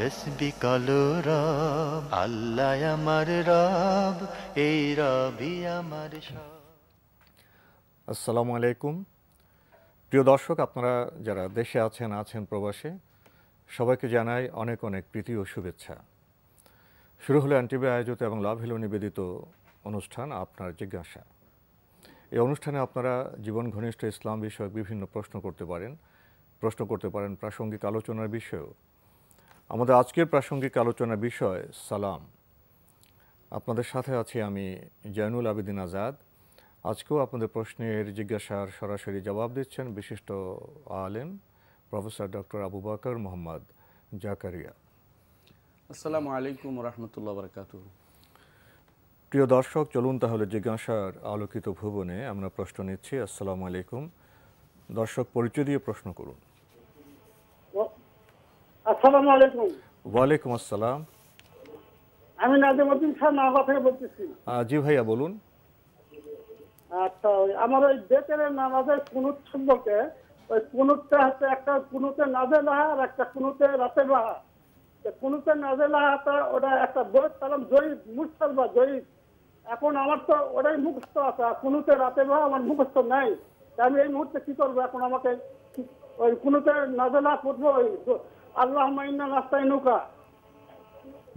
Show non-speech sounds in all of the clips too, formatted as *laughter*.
তসবি কালো রব আল্লাহ আমার রব এই রবি আমার আসসালামু আলাইকুম প্রিয় দর্শক আপনারা যারা দেশে আছেন আছেন প্রবাসে সবাইকে জানাই অনেক অনেক প্রীতি ও শুভেচ্ছা শুরু হলো অ্যান্টিবি আয়োজিত এবং লাভ হিলো নিবেদিত অনুষ্ঠান আপনার জিজ্ঞাসা এই অনুষ্ঠানে আপনারা জীবন ঘনিষ্ঠ ইসলাম বিষয়ক বিভিন্ন প্রশ্ন করতে পারেন প্রশ্ন করতে পারেন প্রাসঙ্গিক আলোচনার বিষয়েও আমাদের আজকের প্রাসঙ্গিক আলোচনার বিষয় সালাম আপনাদের সাথে আছি আমি জয়নুল আবেদিন আজাদ আজকেও আপনাদের প্রশ্নের জিজ্ঞাসার সরাসরি জবাব দিচ্ছেন বিশিষ্ট আলেম প্রফেসর ডক্টর আবু বাকর মোহাম্মদ জাকারিয়া আসসালামু আলাইকুম রহমতুল্লাহ বরকাত প্রিয় দর্শক চলুন তাহলে জিজ্ঞাসার আলোকিত ভুবনে আমরা প্রশ্ন নিচ্ছি আসসালামু আলাইকুম দর্শক পরিচয় দিয়ে প্রশ্ন করুন আসসালামু আলাইকুম ওয়ালাইকুম আসসালাম আমি নাজিমুদ্দিন খান নাগা থেকে বলতেছি জি ভাইয়া বলুন আচ্ছা আমার ওই বেতের নামাজের কুনুত সম্পর্কে ওই কুনুতটা হচ্ছে একটা কুনুতে নাজে লাহা আর একটা কুনুতে রাতে লাহা কুনুতে নাজে লাহাটা ওটা একটা বই তালাম জয়ীব মুরসাল বা জয়ীব এখন আমার তো ওটাই মুখস্থ আছে কুনুতে রাতে লাহা আমার মুখস্থ নাই আমি এই মুহূর্তে কি করবো এখন আমাকে ওই কুনুতে নাজে লাহা করবো ওই আল্লাহ মাইনা রাস্তায় নৌকা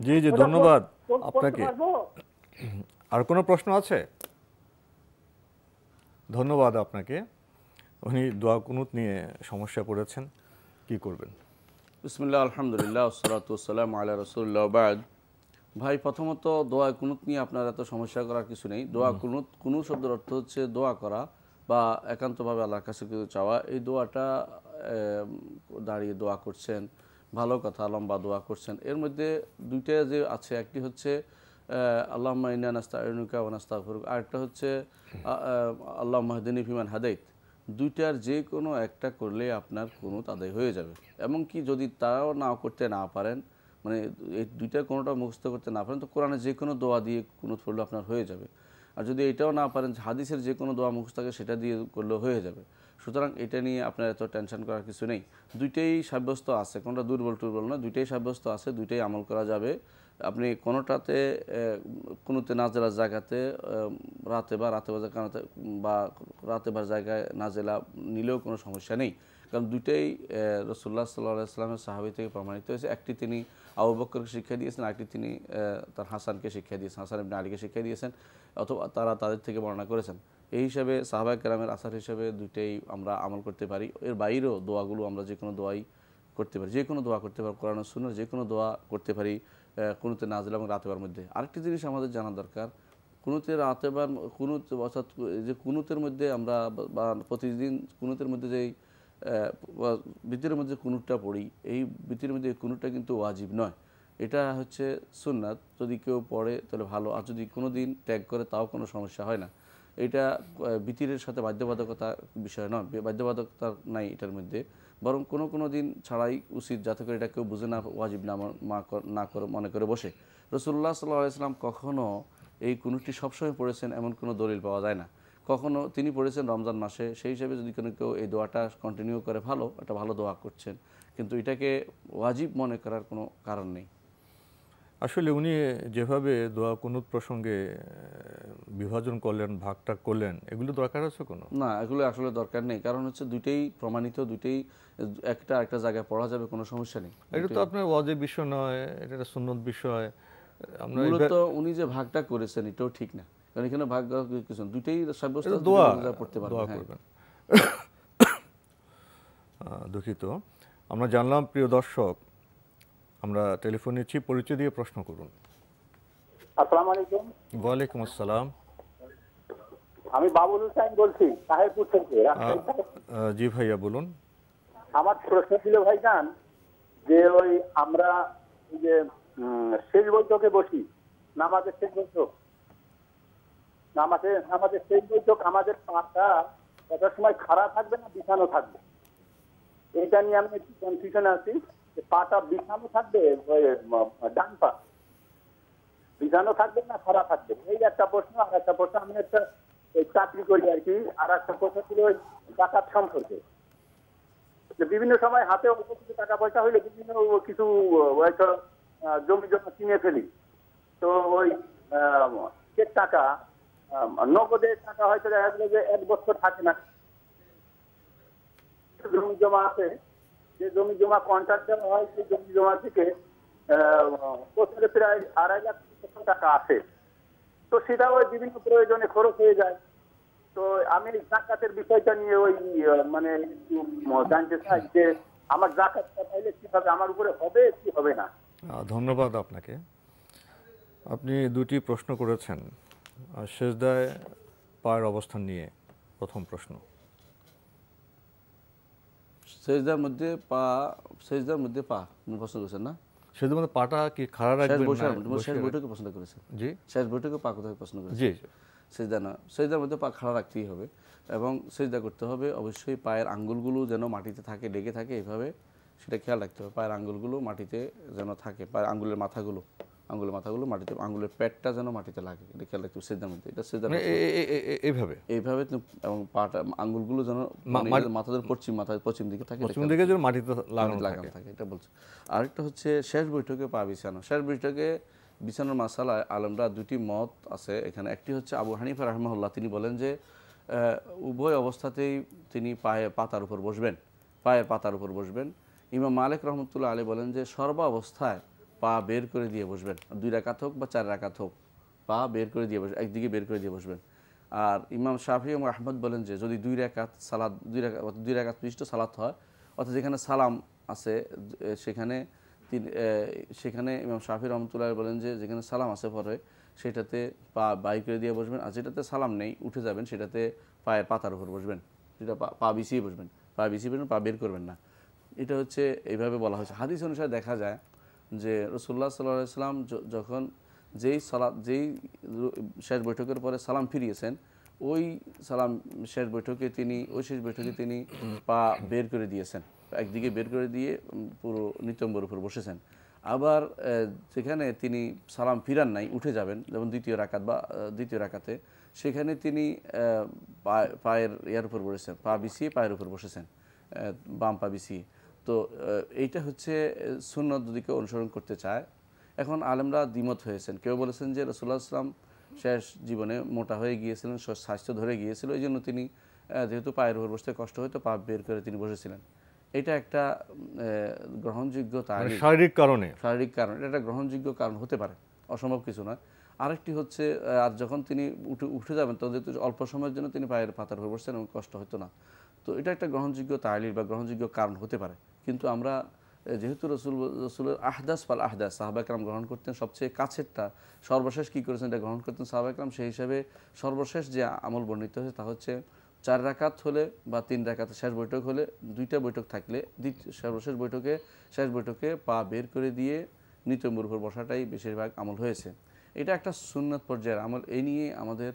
জি জি ধন্যবাদ আপনাকে *clears throat* আর কোনো প্রশ্ন আছে ধন্যবাদ আপনাকে উনি দোয়া কুনুত নিয়ে সমস্যা পড়েছেন কি করবেন আলহামদুলিল্লাহ আল্লাহ রসুল্লাহ বাদ ভাই প্রথমত দোয়া কুনুত নিয়ে আপনার এত সমস্যা করার কিছু নেই দোয়া কুনুত কোন শব্দের অর্থ হচ্ছে দোয়া করা বা একান্তভাবে আল্লাহর কাছে কিছু চাওয়া এই দোয়াটা দাঁড়িয়ে দোয়া করছেন ভালো কথা লম্বা দোয়া করছেন এর মধ্যে দুইটা যে আছে একটি হচ্ছে আল্লাহ ইন্না নাস্তা আয়নুকা নাস্তা ফরুক আরেকটা হচ্ছে আল্লাহ মাহদিনী ফিমান হাদাইত দুইটার যে কোনো একটা করলে আপনার কোনো তাদের হয়ে যাবে এমনকি যদি তারাও না করতে না পারেন মানে এই দুইটার কোনোটা মুখস্থ করতে না পারেন তো কোরআনে যে কোনো দোয়া দিয়ে কোনো পড়লে আপনার হয়ে যাবে আর যদি এটাও না পারেন হাদিসের যে কোনো দোয়া মুখস্থ থাকে সেটা দিয়ে করলেও হয়ে যাবে সুতরাং এটা নিয়ে আপনার এত টেনশন করার কিছু নেই দুইটাই সাব্যস্ত আছে কোনটা দুর্বল টুর্বল না দুইটাই সাব্যস্ত আছে দুইটাই আমল করা যাবে আপনি কোনোটাতে কোনোতে জেলার জায়গাতে রাতে বা রাতে বাজার কানাতে বা রাতে বা জায়গায় নাজেলা নিলেও কোনো সমস্যা নেই কারণ দুইটাই রসুল্লাহ সাল্লাহ ইসলামের সাহাবি থেকে প্রমাণিত হয়েছে একটি তিনি আবু বক্করকে শিক্ষা দিয়েছেন একটি তিনি তার হাসানকে শিক্ষা দিয়েছেন হাসান আলীকে শিক্ষা দিয়েছেন অথবা তারা তাদের থেকে বর্ণনা করেছেন এই হিসাবে সাহবা কেরামের আসার হিসাবে দুইটাই আমরা আমল করতে পারি এর বাইরেও দোয়াগুলো আমরা যে কোনো দোয়াই করতে পারি যে কোনো দোয়া করতে পারি কোরআন সুন্দর যে কোনো দোয়া করতে পারি কোনোতে নাজলা এবং রাতেবার মধ্যে আরেকটি জিনিস আমাদের জানা দরকার কুনুতের আতেবার কুনুত অর্থাৎ যে কুনুতের মধ্যে আমরা বা প্রতিদিন কুনুতের মধ্যে যেই বৃত্তির মধ্যে কুনুটটা পড়ি এই বৃত্তির মধ্যে কুনুটটা কিন্তু ওয়াজিব নয় এটা হচ্ছে সুন্নাত যদি কেউ পড়ে তাহলে ভালো আর যদি কোনো দিন ত্যাগ করে তাও কোনো সমস্যা হয় না এটা বিতিরের সাথে বাধ্যবাধকতা বিষয় নয় বাধ্যবাধকতা নাই এটার মধ্যে বরং কোনো কোনো দিন ছাড়াই উচিত যাতে করে এটা কেউ বুঝে না ওয়াজিব না না করে মনে করে বসে রসুল্লাহ সাল্লাহ ইসলাম কখনও এই কোনোটি সবসময় পড়েছেন এমন কোনো দলিল পাওয়া যায় না কখনও তিনি পড়েছেন রমজান মাসে সেই হিসাবে যদি কোনো কেউ এই দোয়াটা কন্টিনিউ করে ভালো একটা ভালো দোয়া করছেন কিন্তু এটাকে ওয়াজিব মনে করার কোনো কারণ নেই আসলে উনি যেভাবে দোয়া কুনুত প্রসঙ্গে বিভাজন করলেন ভাগটা করলেন এগুলো দরকার আছে কোনো না এগুলো আসলে দরকার নেই কারণ হচ্ছে দুইটাই প্রমাণিত দুইটাই একটা একটা জায়গায় পড়া যাবে কোনো সমস্যা নেই এটা তো আপনার ওয়াজে বিষয় নয় এটা সুন্নত বিষয় মূলত উনি যে ভাগটা করেছেন এটাও ঠিক না কারণ এখানে ভাগ কিছু দুইটাই সাব্যস্ত দোয়া পড়তে পারবেন হ্যাঁ। *coughs* দুঃখিত আমরা জানলাম প্রিয় দর্শক আমরা টেলিফোন নিচ্ছি পরিচয় দিয়ে প্রশ্ন করুন ওয়ালাইকুম আসসালাম আমি বাবুল হুসাইন বলছি সাহেবপুর থেকে জি ভাইয়া বলুন আমার প্রশ্ন ছিল ভাই জান যে ওই আমরা যে শেষ বৈঠকে বসি নামাজের শেষ বৈঠক নামাজের নামাজের শেষ বৈঠক আমাদের পাটা কত সময় খাড়া থাকবে না বিছানো থাকবে এটা নিয়ে আমি কনফিউশন আছি পাটা বিছানো থাকবে ডান পা বিছানো থাকবে না খারাপ থাকবে এই একটা প্রশ্ন আর একটা প্রশ্ন আমি একটা চাকরি করি আর কি আর একটা প্রশ্ন ছিল ওই ডাকাত সম্পর্কে বিভিন্ন সময় হাতে অল্প কিছু টাকা পয়সা হইলে বিভিন্ন কিছু হয়তো জমি জমা কিনে ফেলি তো ওই টাকা নগদে টাকা হয়তো দেখা গেল যে এক বছর থাকে না জমি জমা আছে যে জমি জমা কন্ট্রাক্ট দেওয়া হয় সেই জমি জমা থেকে বছরে প্রায় আড়াই লাখ টাকা আসে তো সেটা ওই বিভিন্ন প্রয়োজনে খরচ হয়ে যায় তো আমি জাকাতের বিষয়টা নিয়ে ওই মানে জানতে চাই যে আমার জাকাতটা পাইলে কিভাবে আমার উপরে হবে কি হবে না ধন্যবাদ আপনাকে আপনি দুটি প্রশ্ন করেছেন শেষদায় পায়ের অবস্থান নিয়ে প্রথম প্রশ্ন সেজদার মধ্যে পা সেজদার মধ্যে পা পছন্দ না সেজদার মধ্যে পাটা কি খাড়া রাখবেন শেষ বৈঠকে পছন্দ করেছেন জি শেষ বৈঠকে পা কোথায় পছন্দ করেছেন জি সেজদা না সেজদার মধ্যে পা খাড়া রাখতেই হবে এবং সেজদা করতে হবে অবশ্যই পায়ের আঙ্গুলগুলো যেন মাটিতে থাকে লেগে থাকে এভাবে সেটা খেয়াল রাখতে হবে পায়ের আঙ্গুলগুলো মাটিতে যেন থাকে পায়ের আঙ্গুলের মাথাগুলো আঙ্গুলের মাথাগুলো মাটিতে আঙ্গুলের প্যাডটা যেন মাটিতে লাগে এটা খেয়াল রাখতে সেদার মধ্যে এটা সেদার মানে এইভাবে এইভাবে এবং পাটা আঙ্গুলগুলো যেন মানে মাথাদের পশ্চিম মাথা পশ্চিম দিকে থাকে পশ্চিম দিকে যেন মাটিতে লাগানো থাকে এটা বলছে আরেকটা হচ্ছে শেষ বৈঠকে পা বিছানো শেষ বৈঠকে বিছানোর মাসালায় আলমরা দুটি মত আছে এখানে একটি হচ্ছে আবু হানিফা রহমাহুল্লাহ তিনি বলেন যে উভয় অবস্থাতেই তিনি পায়ে পাতার উপর বসবেন পায়ের পাতার উপর বসবেন ইমাম মালিক রহমতুল্লাহ আলী বলেন যে সর্বাবস্থায় পা বের করে দিয়ে বসবেন দুই রাখাত হোক বা চার রাখাত হোক পা বের করে দিয়ে বসবেন একদিকে বের করে দিয়ে বসবেন আর ইমাম শাহি এবং আহমদ বলেন যে যদি দুই রাকাত সালাদ দুই রাকাত দুই রাকাত পৃষ্ঠ সালাত হয় অর্থাৎ যেখানে সালাম আছে সেখানে তিন সেখানে ইমাম শাহি রহমতুল্লাহ বলেন যে যেখানে সালাম আছে পরে সেটাতে পা বাই করে দিয়ে বসবেন আর যেটাতে সালাম নেই উঠে যাবেন সেটাতে পায়ের পাতার উপর বসবেন যেটা পা বিছিয়ে বসবেন পা বিছিয়ে বসবেন পা বের করবেন না এটা হচ্ছে এইভাবে বলা হয়েছে হাদিস অনুসারে দেখা যায় যে রসুল্লাহ সাল্লাহ সাল্লাম যখন যেই সালাম যেই শেষ বৈঠকের পরে সালাম ফিরিয়েছেন ওই সালাম শেষ বৈঠকে তিনি ওই শেষ বৈঠকে তিনি পা বের করে দিয়েছেন একদিকে বের করে দিয়ে পুরো নিতম্বর উপর বসেছেন আবার যেখানে তিনি সালাম ফিরান নাই উঠে যাবেন যেমন দ্বিতীয় রাকাত বা দ্বিতীয় রাকাতে সেখানে তিনি পায়ের ইয়ার উপর বসেছেন পা বিছিয়ে পায়ের উপর বসেছেন বাম পা বিছিয়ে তো এইটা হচ্ছে সুন্নত দিকে অনুসরণ করতে চায় এখন আলেমরা দ্বিমত হয়েছেন কেউ বলেছেন যে রসুল্লাহ ইসলাম শেষ জীবনে মোটা হয়ে গিয়েছিলেন স্বাস্থ্য ধরে গিয়েছিল এই জন্য তিনি যেহেতু পায়ের উপর বসতে কষ্ট হতো পা বের করে তিনি বসেছিলেন এটা একটা গ্রহণযোগ্য মানে শারীরিক কারণে শারীরিক কারণ এটা একটা গ্রহণযোগ্য কারণ হতে পারে অসম্ভব কিছু নয় আরেকটি হচ্ছে আর যখন তিনি উঠে উঠে যাবেন তখন যেহেতু অল্প সময়ের জন্য তিনি পায়ের পাতার উপর বসছেন এবং কষ্ট হতো না তো এটা একটা গ্রহণযোগ্য তালির বা গ্রহণযোগ্য কারণ হতে পারে কিন্তু আমরা যেহেতু রসুল রসুলের আহদাস পাল আহদাস সাহাবাকরাম গ্রহণ করতেন সবচেয়ে কাছেরটা সর্বশেষ কী করেছেন এটা গ্রহণ করতেন সাহাবাকরাম সেই হিসাবে সর্বশেষ যে আমল বর্ণিত হয়েছে তা হচ্ছে চার রাকাত হলে বা তিন রাকাত শেষ বৈঠক হলে দুইটা বৈঠক থাকলে দ্বিতীয় সর্বশেষ বৈঠকে শেষ বৈঠকে পা বের করে দিয়ে নিতম্বর উপর বসাটাই বেশিরভাগ আমল হয়েছে এটা একটা সুন্নত পর্যায়ের আমল এই নিয়ে আমাদের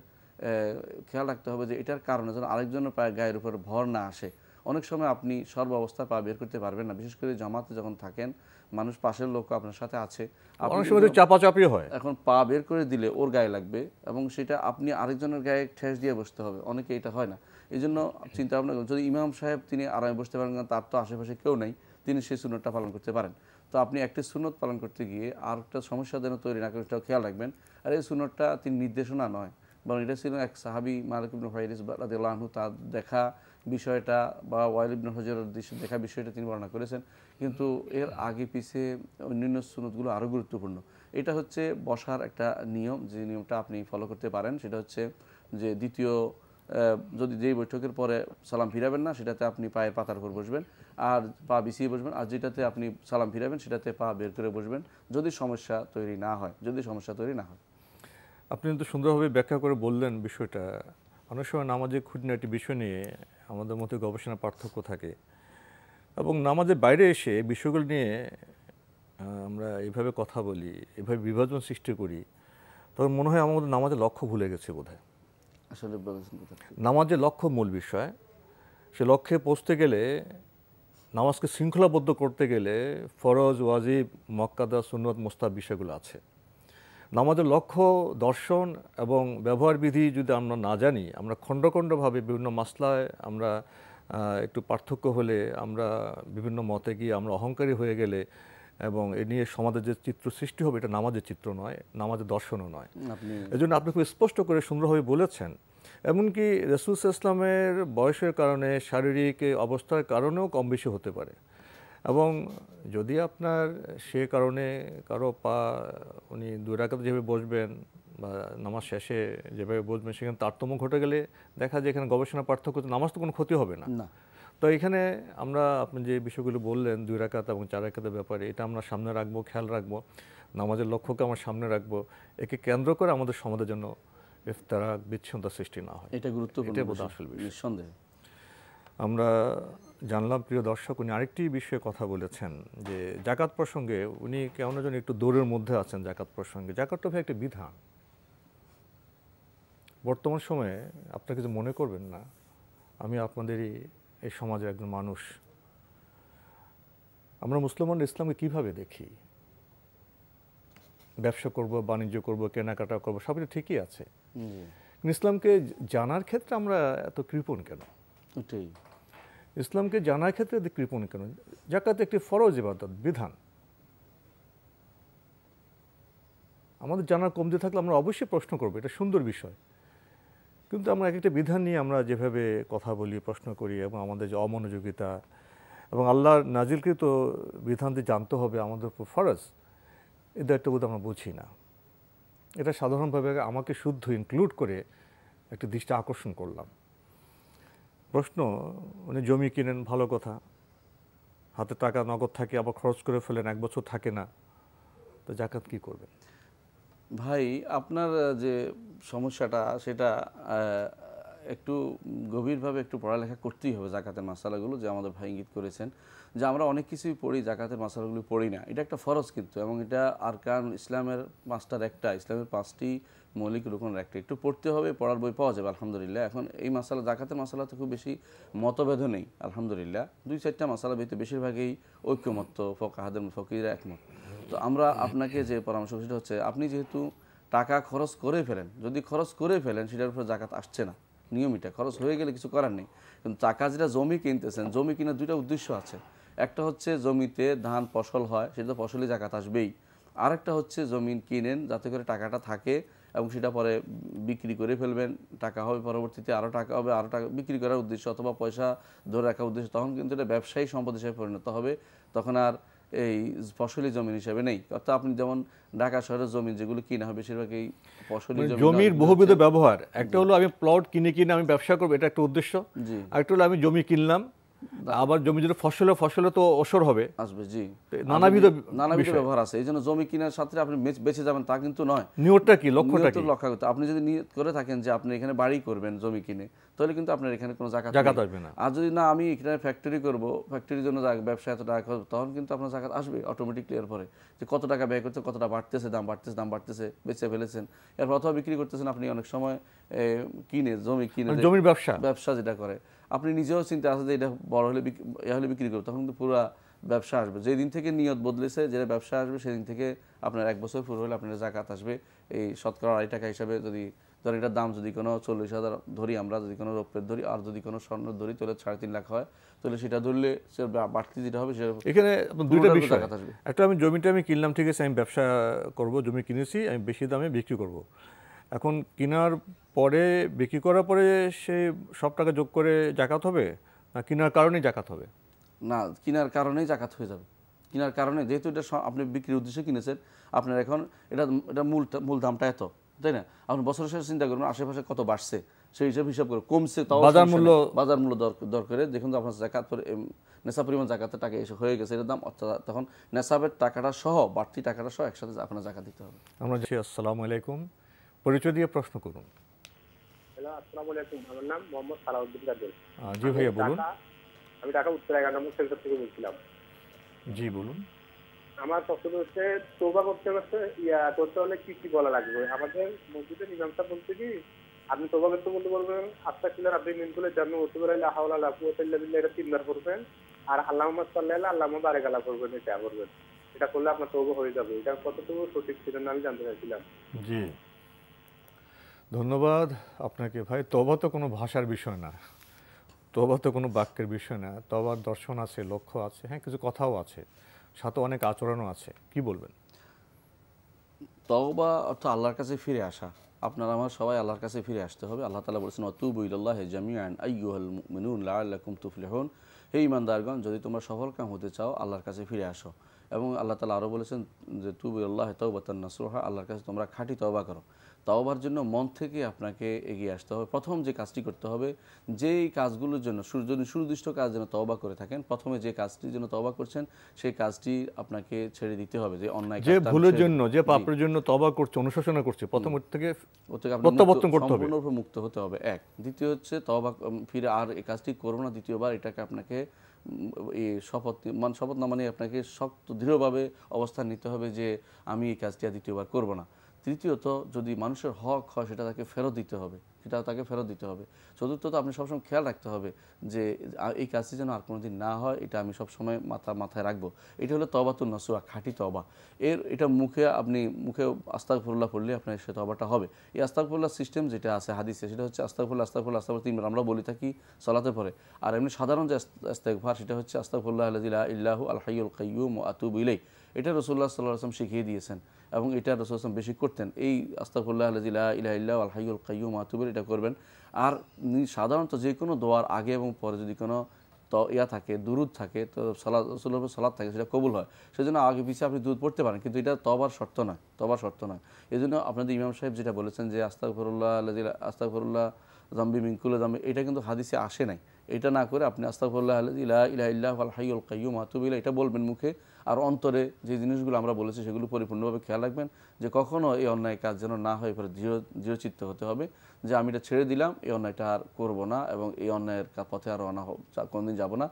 খেয়াল রাখতে হবে যে এটার কারণে যেন আরেকজনের পায়ে গায়ের উপর ভর না আসে অনেক সময় আপনি অবস্থা পা বের করতে পারবেন না বিশেষ করে জামাতে যখন থাকেন মানুষ পাশের লোক আপনার সাথে আছে চাপাচাপি হয় এখন পা বের করে দিলে ওর গায়ে লাগবে এবং সেটা আপনি আরেকজনের গায়ে ঠেস দিয়ে বসতে হবে অনেকে এটা হয় না এই জন্য চিন্তা ভাবনা যদি ইমাম সাহেব তিনি আরামে বসতে পারেন তার তো আশেপাশে কেউ নেই তিনি সেই সুন্নতটা পালন করতে পারেন তো আপনি একটি সুনত পালন করতে গিয়ে আর একটা সমস্যা যেন তৈরি না করে সেটাও খেয়াল রাখবেন আর এই সুনতটা তিনি নির্দেশনা নয় বরং এটা ছিল এক সাহাবি মালিক ইবনু ফাইরিস রাদিয়াল্লাহু তার দেখা বিষয়টা বা ওয়াইল ইবনুল হজরের দেখা বিষয়টা তিনি বর্ণনা করেছেন কিন্তু এর আগে পিছিয়ে অন্যান্য সুনতগুলো আরও গুরুত্বপূর্ণ এটা হচ্ছে বসার একটা নিয়ম যে নিয়মটা আপনি ফলো করতে পারেন সেটা হচ্ছে যে দ্বিতীয় যদি যেই বৈঠকের পরে সালাম ফিরাবেন না সেটাতে আপনি পায়ের পাতার উপর বসবেন আর পা বিছিয়ে বসবেন আর যেটাতে আপনি সালাম ফিরাবেন সেটাতে পা বের করে বসবেন যদি সমস্যা তৈরি না হয় যদি সমস্যা তৈরি না হয় আপনি তো সুন্দরভাবে ব্যাখ্যা করে বললেন বিষয়টা অনেক সময় নামাজের খুঁটিনাটি বিষয় নিয়ে আমাদের মধ্যে গবেষণা পার্থক্য থাকে এবং নামাজের বাইরে এসে বিষয়গুলো নিয়ে আমরা এভাবে কথা বলি এভাবে বিভাজন সৃষ্টি করি তখন মনে হয় আমাদের নামাজের লক্ষ্য ভুলে গেছে বোধ হয় আসলে নামাজের লক্ষ্য মূল বিষয় সে লক্ষ্যে পৌঁছতে গেলে নামাজকে শৃঙ্খলাবদ্ধ করতে গেলে ফরজ ওয়াজিব মক্কাদা সুনত মোস্তাব বিষয়গুলো আছে নামাজের লক্ষ্য দর্শন এবং ব্যবহার বিধি যদি আমরা না জানি আমরা খণ্ড খণ্ডভাবে বিভিন্ন মাসলায় আমরা একটু পার্থক্য হলে আমরা বিভিন্ন মতে গিয়ে আমরা অহংকারী হয়ে গেলে এবং এ নিয়ে সমাজের যে চিত্র সৃষ্টি হবে এটা নামাজের চিত্র নয় নামাজের দর্শনও নয় এজন্য আপনি খুব স্পষ্ট করে সুন্দরভাবে বলেছেন এমনকি রসুল ইসলামের বয়সের কারণে শারীরিক অবস্থার কারণেও কম বেশি হতে পারে এবং যদি আপনার সে কারণে কারো পা উনি দুই রাখাতে যেভাবে বসবেন বা নামাজ শেষে যেভাবে বসবেন সেখানে তারতম্য ঘটে গেলে দেখা যায় এখানে গবেষণা পার্থক্য নামাজ তো কোনো ক্ষতি হবে না তো এখানে আমরা আপনি যে বিষয়গুলো বললেন দুই রাখাত এবং চার রাকাতের ব্যাপারে এটা আমরা সামনে রাখবো খেয়াল রাখবো নামাজের লক্ষ্যকে আমরা সামনে রাখবো একে কেন্দ্র করে আমাদের সমাজের জন্য ইফতারা বিচ্ছিন্নতা সৃষ্টি না হয় এটা গুরুত্বপূর্ণ আসল বিষয় সন্দেহ আমরা জানলাম প্রিয় দর্শক উনি আরেকটি বিষয়ে কথা বলেছেন যে জাকাত প্রসঙ্গে উনি কেমন যেন একটু দৌড়ের মধ্যে আছেন জাকাত প্রসঙ্গে জাকাতটা ভাই একটা বিধান বর্তমান সময়ে আপনাকে যে মনে করবেন না আমি আপনাদেরই এই সমাজের একজন মানুষ আমরা মুসলমান ইসলামকে কিভাবে দেখি ব্যবসা করব বাণিজ্য করব কেনাকাটা করব কিছু ঠিকই আছে ইসলামকে জানার ক্ষেত্রে আমরা এত কৃপণ কেন ইসলামকে জানার ক্ষেত্রে এদের কৃপণ কেন জাকাত একটি ফরজ ইবাদত বিধান আমাদের জানার কমতি থাকলে আমরা অবশ্যই প্রশ্ন করবো এটা সুন্দর বিষয় কিন্তু আমরা এক একটা বিধান নিয়ে আমরা যেভাবে কথা বলি প্রশ্ন করি এবং আমাদের যে অমনোযোগিতা এবং আল্লাহর নাজিলকৃত বিধান যে জানতে হবে আমাদের উপর ফরজ এ বোধ আমরা বুঝি না এটা সাধারণভাবে আমাকে শুদ্ধ ইনক্লুড করে একটি দৃষ্টি আকর্ষণ করলাম প্রশ্ন উনি জমি কিনেন ভালো কথা হাতে টাকা নগদ থাকে আবার খরচ করে ফেলেন এক বছর থাকে না তো জাকাত কি করবেন ভাই আপনার যে সমস্যাটা সেটা একটু গভীরভাবে একটু পড়ালেখা করতেই হবে জাকাতের মশালাগুলো যে আমাদের ভাই ইঙ্গিত করেছেন যে আমরা অনেক কিছুই পড়ি জাকাতের মশালাগুলো পড়ি না এটা একটা ফরজ কিন্তু এবং এটা আরকান ইসলামের পাঁচটার একটা ইসলামের পাঁচটি মৌলিক রুকন একটা একটু পড়তে হবে পড়ার বই পাওয়া যাবে আলহামদুলিল্লাহ এখন এই মশালা জাকাতের মশালাতে খুব বেশি মতভেদ নেই আলহামদুলিল্লাহ দুই চারটা মশালা ভিতরে বেশিরভাগই ঐক্যমত্য ফকাহাদের ফকিরা একমত তো আমরা আপনাকে যে পরামর্শ সেটা হচ্ছে আপনি যেহেতু টাকা খরচ করে ফেলেন যদি খরচ করে ফেলেন সেটার উপরে জাকাত আসছে না নিয়মিত খরচ হয়ে গেলে কিছু করার নেই কিন্তু টাকা যেটা জমি কিনতেছেন জমি কিনার দুইটা উদ্দেশ্য আছে একটা হচ্ছে জমিতে ধান ফসল হয় সেটা ফসলে জাকাত আসবেই আরেকটা হচ্ছে জমিন কিনেন যাতে করে টাকাটা থাকে এবং সেটা পরে বিক্রি করে ফেলবেন টাকা হবে পরবর্তীতে আরও টাকা হবে আরও টাকা বিক্রি করার উদ্দেশ্য অথবা পয়সা ধরে রাখার উদ্দেশ্য তখন কিন্তু এটা ব্যবসায়ী সম্পদ হিসেবে পরিণত হবে তখন আর এই ফসলি জমি হিসেবে নেই অর্থাৎ আপনি যেমন ঢাকা শহরের জমি যেগুলো কিনা হবে বেশিরভাগ এই ফসলি মানে জমির বহুবিধ ব্যবহার একটা হলো আমি প্লট কিনে কিনে আমি ব্যবসা করবো এটা একটা উদ্দেশ্য আরেকটা হলো আমি জমি কিনলাম আবার জমি যদি ফসলে ফসলে তো অসর হবে আসবে জি নানাবিধ নানাবিধ ব্যবহার আছে এই জন্য জমি কেনার সাথে আপনি বেঁচে যাবেন তা কিন্তু নয় নিয়তটা কি লক্ষ্যটা কি লক্ষ্য করতে আপনি যদি নিয়ত করে থাকেন যে আপনি এখানে বাড়ি করবেন জমি কিনে তাহলে কিন্তু আপনার এখানে কোনো জাকাত জাকাত আসবে না আর যদি না আমি এখানে ফ্যাক্টরি করব ফ্যাক্টরির জন্য ব্যবসা এত টাকা খরচ তখন কিন্তু আপনার জাকাত আসবে অটোমেটিকলি এর পরে যে কত টাকা ব্যয় করতে কতটা বাড়তেছে দাম বাড়তেছে দাম বাড়তেছে বেঁচে ফেলেছেন এরপর অথবা বিক্রি করতেছেন আপনি অনেক সময় কিনে জমি কিনে মানে জমির ব্যবসা ব্যবসা যেটা করে আপনি নিজেও চিন্তা আছে যে এটা বড় হলে ইয়া হলে বিক্রি করবো তখন কিন্তু পুরো ব্যবসা আসবে যেই দিন থেকে নিয়ত বদলেছে যেটা ব্যবসা আসবে সেদিন থেকে আপনার এক বছর পুরো হলে আপনার জাকাত আসবে এই শতকরা আড়াই টাকা হিসাবে যদি ধর এটার দাম যদি কোনো চল্লিশ হাজার ধরি আমরা যদি কোনো রোপের ধরি আর যদি কোনো স্বর্ণ ধরি তাহলে সাড়ে তিন লাখ হয় তাহলে সেটা ধরলে সে বাড়তি যেটা হবে সেটা এখানে দুইটা বিষয় একটা আমি জমিটা আমি কিনলাম ঠিক আছে আমি ব্যবসা করব জমি কিনেছি আমি বেশি দামে বিক্রি করব এখন কেনার পরে বিক্রি করার পরে সে সব টাকা যোগ করে জাকাত হবে না কেনার কারণেই জাকাত হবে না কেনার কারণেই জাকাত হয়ে যাবে কেনার কারণে যেহেতু এটা আপনি বিক্রির উদ্দেশ্যে কিনেছেন আপনার এখন এটা এটা মূল মূল দামটা এত তাই না আপনি বছরের শেষে চিন্তা করবেন আশেপাশে কত বাড়ছে সেই হিসাবে হিসাব করে কমছে তাও বাজার মূল্য বাজার মূল্য দরকারে দেখুন তো আপনার জাকাত নেশা পরিমাণ জাকাতের টাকা এসে হয়ে গেছে এটার দাম অর্থাৎ তখন নেশাবের টাকাটা সহ বাড়তি টাকাটা সহ একসাথে আপনার জাকাত দিতে হবে আমরা আসসালামু আলাইকুম পরিচয় দিয়ে প্রশ্ন করুন আমি ঢাকা উত্তর এগারো নম্বর থেকে বলছিলাম জি বলুন আমার প্রশ্ন হচ্ছে তোবা করতে করতে ইয়া করতে হলে কি কি বলা লাগবে আমাদের মসজিদের কি আপনি তোবা করতে বলতে বলবেন আত্মা আপনি মিনকুলের জন্ম এটা তিনবার করবেন আর আল্লাহ সাল্লাহ আল্লাহ গালা করবেন এটা করবেন এটা করলে আপনার তবু হয়ে যাবে এটা কতটুকু সঠিক ছিল না আমি জানতে চাইছিলাম জি ধন্যবাদ আপনাকে ভাই তবা তো কোনো ভাষার বিষয় না তবা তো কোনো বাক্যের বিষয় না তবার দর্শন আছে লক্ষ্য আছে হ্যাঁ কিছু কথাও আছে সাথে অনেক আচরণও আছে কি বলবেন তবা অর্থ আল্লাহর কাছে ফিরে আসা আপনার আমার সবাই আল্লাহর কাছে ফিরে আসতে হবে আল্লাহ তালা বলেছেন অতুবুল্লাহ জামিয়ান আইয়ুহল মিনুন লাল্লাকুম হে ইমানদারগণ যদি তোমরা সফল কাম হতে চাও আল্লাহর কাছে ফিরে আসো এবং আল্লাহ তালা আরও বলেছেন যে তুবুল্লাহ তৌবাতান নাসরুহা আল্লাহর কাছে তোমরা খাঁটি তবা করো তাওবার জন্য মন থেকে আপনাকে এগিয়ে আসতে হবে প্রথম যে কাজটি করতে হবে যেই কাজগুলোর জন্য যদি সুনির্দিষ্ট কাজ যেন তওবা করে থাকেন প্রথমে যে কাজটির জন্য তবা করছেন সেই কাজটি আপনাকে ছেড়ে দিতে হবে যে অন্যায় যে ভুলের জন্য যে পাপের জন্য তবা করছে অনুশাসনা করছে প্রথম থেকে প্রত্যাবর্তন করতে হবে সম্পূর্ণরূপে মুক্ত হতে হবে এক দ্বিতীয় হচ্ছে তবা ফিরে আর এই কাজটি করো না দ্বিতীয়বার এটাকে আপনাকে এই শপথ মান শপথ না মানে আপনাকে শক্ত দৃঢ়ভাবে অবস্থান নিতে হবে যে আমি এই কাজটি আর দ্বিতীয়বার করবো না তৃতীয়ত যদি মানুষের হক হয় সেটা তাকে ফেরত দিতে হবে সেটা তাকে ফেরত দিতে হবে চতুর্থত আপনি সবসময় খেয়াল রাখতে হবে যে এই কাজটি যেন আর কোনো দিন না হয় এটা আমি সবসময় মাথা মাথায় রাখবো এটা হলো তবাতুল নসুয়া খাঁটি তবা এর এটা মুখে আপনি মুখে আস্তাকফুল্লাহ পড়লে আপনার সে তবাটা হবে এই আস্তাকফুল্লাহ সিস্টেম যেটা আছে হাদিসে সেটা হচ্ছে আস্তাকফুল্লাহ আস্তাকফুল্লাহ আস্তাকফুল তিনবার আমরা বলি থাকি চলাতে পরে আর এমনি সাধারণ যে আস্তাকভার সেটা হচ্ছে আস্তাকফুল্লাহ আল্লাহ ইল্লাহ আল হাইউল কাইয়ুম আতুব এটা রসুল্লাহ সাল্লাহ আসলাম শিখিয়ে দিয়েছেন এবং এটা রসুল আসলাম বেশি করতেন এই আস্তাফুল্লাহ আলজিলা ইলাহিল্লা আলহাইল কাইম মাহতুবের এটা করবেন আর সাধারণত যে কোনো দোয়ার আগে এবং পরে যদি কোনো ত ইয়া থাকে দুরুদ থাকে তো সলা রসুল্লাহ সলাদ থাকে সেটা কবুল হয় সেজন্য আগে পিছিয়ে আপনি দুধ পড়তে পারেন কিন্তু এটা তবার শর্ত নয় তবার শর্ত নয় এই জন্য আপনাদের ইমাম সাহেব যেটা বলেছেন যে আস্তাফরুল্লাহ আস্তাফরুল্লাহ জাম্বি মিঙ্কুল্লা জাম্বি এটা কিন্তু হাদিসে আসে নাই এটা না করে আপনি আস্তাফুল্লাহ ইলা ইলা ইল্লাহ আলহাইউল কাইম আতুবিল্লা এটা বলবেন মুখে আর অন্তরে যে জিনিসগুলো আমরা বলেছি সেগুলো পরিপূর্ণভাবে খেয়াল রাখবেন যে কখনও এই অন্যায় কাজ যেন না হয়ে পরে দৃঢ় দৃঢ়চিত্ত হতে হবে যে আমি এটা ছেড়ে দিলাম এই অন্যায়টা আর করবো না এবং এই অন্যায়ের পথে আর রওনা কোনোদিন যাবো না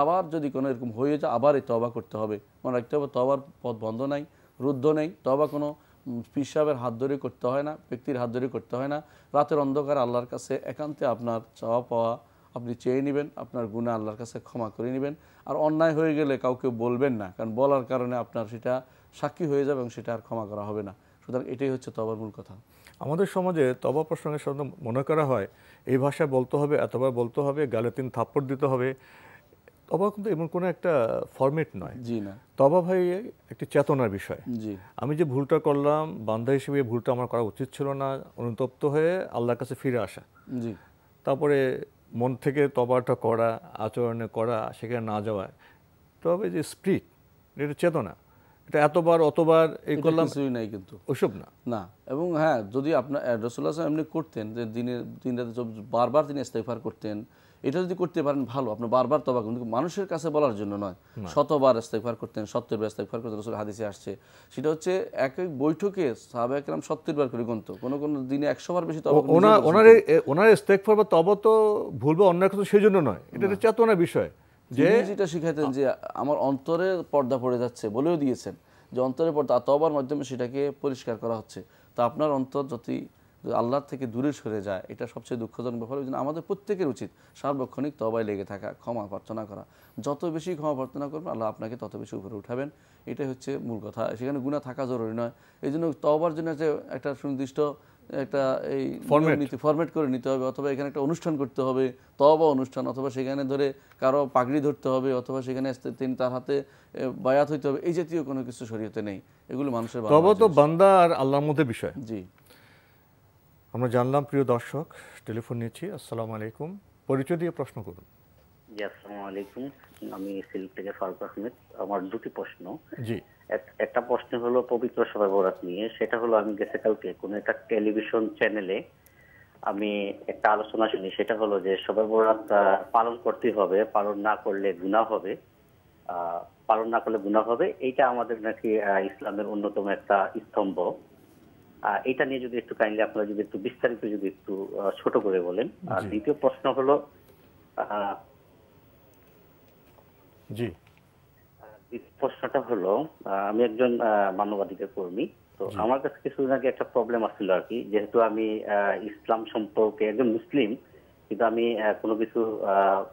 আবার যদি কোনো এরকম হয়ে যায় আবার এই তবা করতে হবে মনে রাখতে হবে তবার পথ বন্ধ নাই রুদ্ধ নেই তবা কোনো পিসাবের হাত ধরে করতে হয় না ব্যক্তির হাত ধরে করতে হয় না রাতের অন্ধকার আল্লাহর কাছে একান্তে আপনার চাওয়া পাওয়া আপনি চেয়ে নেবেন আপনার গুণা আল্লাহর কাছে ক্ষমা করে নেবেন আর অন্যায় হয়ে গেলে কাউকে বলবেন না কারণ বলার কারণে আপনার সেটা সাক্ষী হয়ে যাবে এবং সেটা আর ক্ষমা করা হবে না সুতরাং এটাই হচ্ছে তবার মূল কথা আমাদের সমাজে তবা প্রসঙ্গে সাধারণত মনে করা হয় এই ভাষা বলতে হবে এতবার বলতে হবে গালে তিন থাপ্পড় দিতে হবে তবা কিন্তু এমন কোনো একটা ফর্মেট নয় জি না তবা ভাই একটি চেতনার বিষয় জি আমি যে ভুলটা করলাম বান্ধা হিসেবে ভুলটা আমার করা উচিত ছিল না অনুতপ্ত হয়ে আল্লাহর কাছে ফিরে আসা জি তারপরে মন থেকে তবাটা করা আচরণে করা সেখানে না যাওয়া তবে যে স্প্রিট এটা চেতনা এটা এতবার অতবার এই করলাম কিছুই নাই কিন্তু ওসব না না এবং হ্যাঁ যদি আপনার রসুল্লাহ এমনি করতেন যে দিনে দিনটাতে বারবার তিনি ইস্তেফার করতেন এটা যদি করতে পারেন ভালো আপনি বারবার তবা কিন্তু মানুষের কাছে বলার জন্য নয় শতবার ইস্তেকফার করতেন সত্তর বার ইস্তেকফার করতেন রসুল হাদিসে আসছে সেটা হচ্ছে এক এক বৈঠকে সাহাবা একরাম সত্তর বার করে গন্ত কোনো কোনো দিনে একশো বার বেশি তবা ওনার ওনার ইস্তেকফার বা তব তো ভুলবে অন্য কথা সেই জন্য নয় এটা হচ্ছে চেতনার বিষয় যে যেটা শিখাইতেন যে আমার অন্তরে পর্দা পড়ে যাচ্ছে বলেও দিয়েছেন যে অন্তরে পর্দা তবার মাধ্যমে সেটাকে পরিষ্কার করা হচ্ছে তা আপনার অন্তর যতই আল্লাহর থেকে দূরে সরে যায় এটা সবচেয়ে দুঃখজনক ব্যাপার ওই জন্য আমাদের প্রত্যেকের উচিত সার্বক্ষণিক তবায় লেগে থাকা ক্ষমা প্রার্থনা করা যত বেশি ক্ষমা প্রার্থনা করবেন আল্লাহ আপনাকে তত বেশি উপরে উঠাবেন এটাই হচ্ছে মূল কথা সেখানে গুণা থাকা জরুরি নয় এই জন্য তবার জন্য যে একটা সুনির্দিষ্ট একটা এই নীতি ফরম্যাট করে নিতে হবে অথবা এখানে একটা অনুষ্ঠান করতে হবে তবা অনুষ্ঠান অথবা সেখানে ধরে কারো পাগড়ি ধরতে হবে অথবা সেখানে তিনি তার হাতে বায়াত হইতে হবে এই জাতীয় কোনো কিছু শরীয়তে নেই এগুলো মানুষের তবা তো বান্দা আর আল্লাহর মধ্যে বিষয় জি আমরা জানলাম প্রিয় দর্শক টেলিফোন নিচ্ছি আসসালামু আলাইকুম পরিচয় দিয়ে প্রশ্ন করুন জি আসসালামু আলাইকুম আমি সিলেট থেকে ফারুক আহমেদ আমার দুটি প্রশ্ন জি একটা প্রশ্ন হলো পবিত্র সবাই বরাত নিয়ে সেটা হলো আমি গেছে কালকে কোনো একটা টেলিভিশন চ্যানেলে আমি একটা আলোচনা শুনি সেটা হলো যে সবাই বরাত পালন করতে হবে পালন না করলে গুণা হবে পালন না করলে গুণা হবে এইটা আমাদের নাকি ইসলামের অন্যতম একটা স্তম্ভ এটা নিয়ে যদি একটু কাইন্ডলি আপনারা যদি একটু বিস্তারিত যদি একটু ছোট করে বলেন আর দ্বিতীয় প্রশ্ন হলো জি প্রশ্নটা হলো আমি একজন মানবাধিকার কর্মী তো আমার কাছে কিছুদিন আগে একটা প্রবলেম আসছিল আর কি যেহেতু আমি ইসলাম সম্পর্কে একজন মুসলিম কিন্তু আমি কোনো কিছু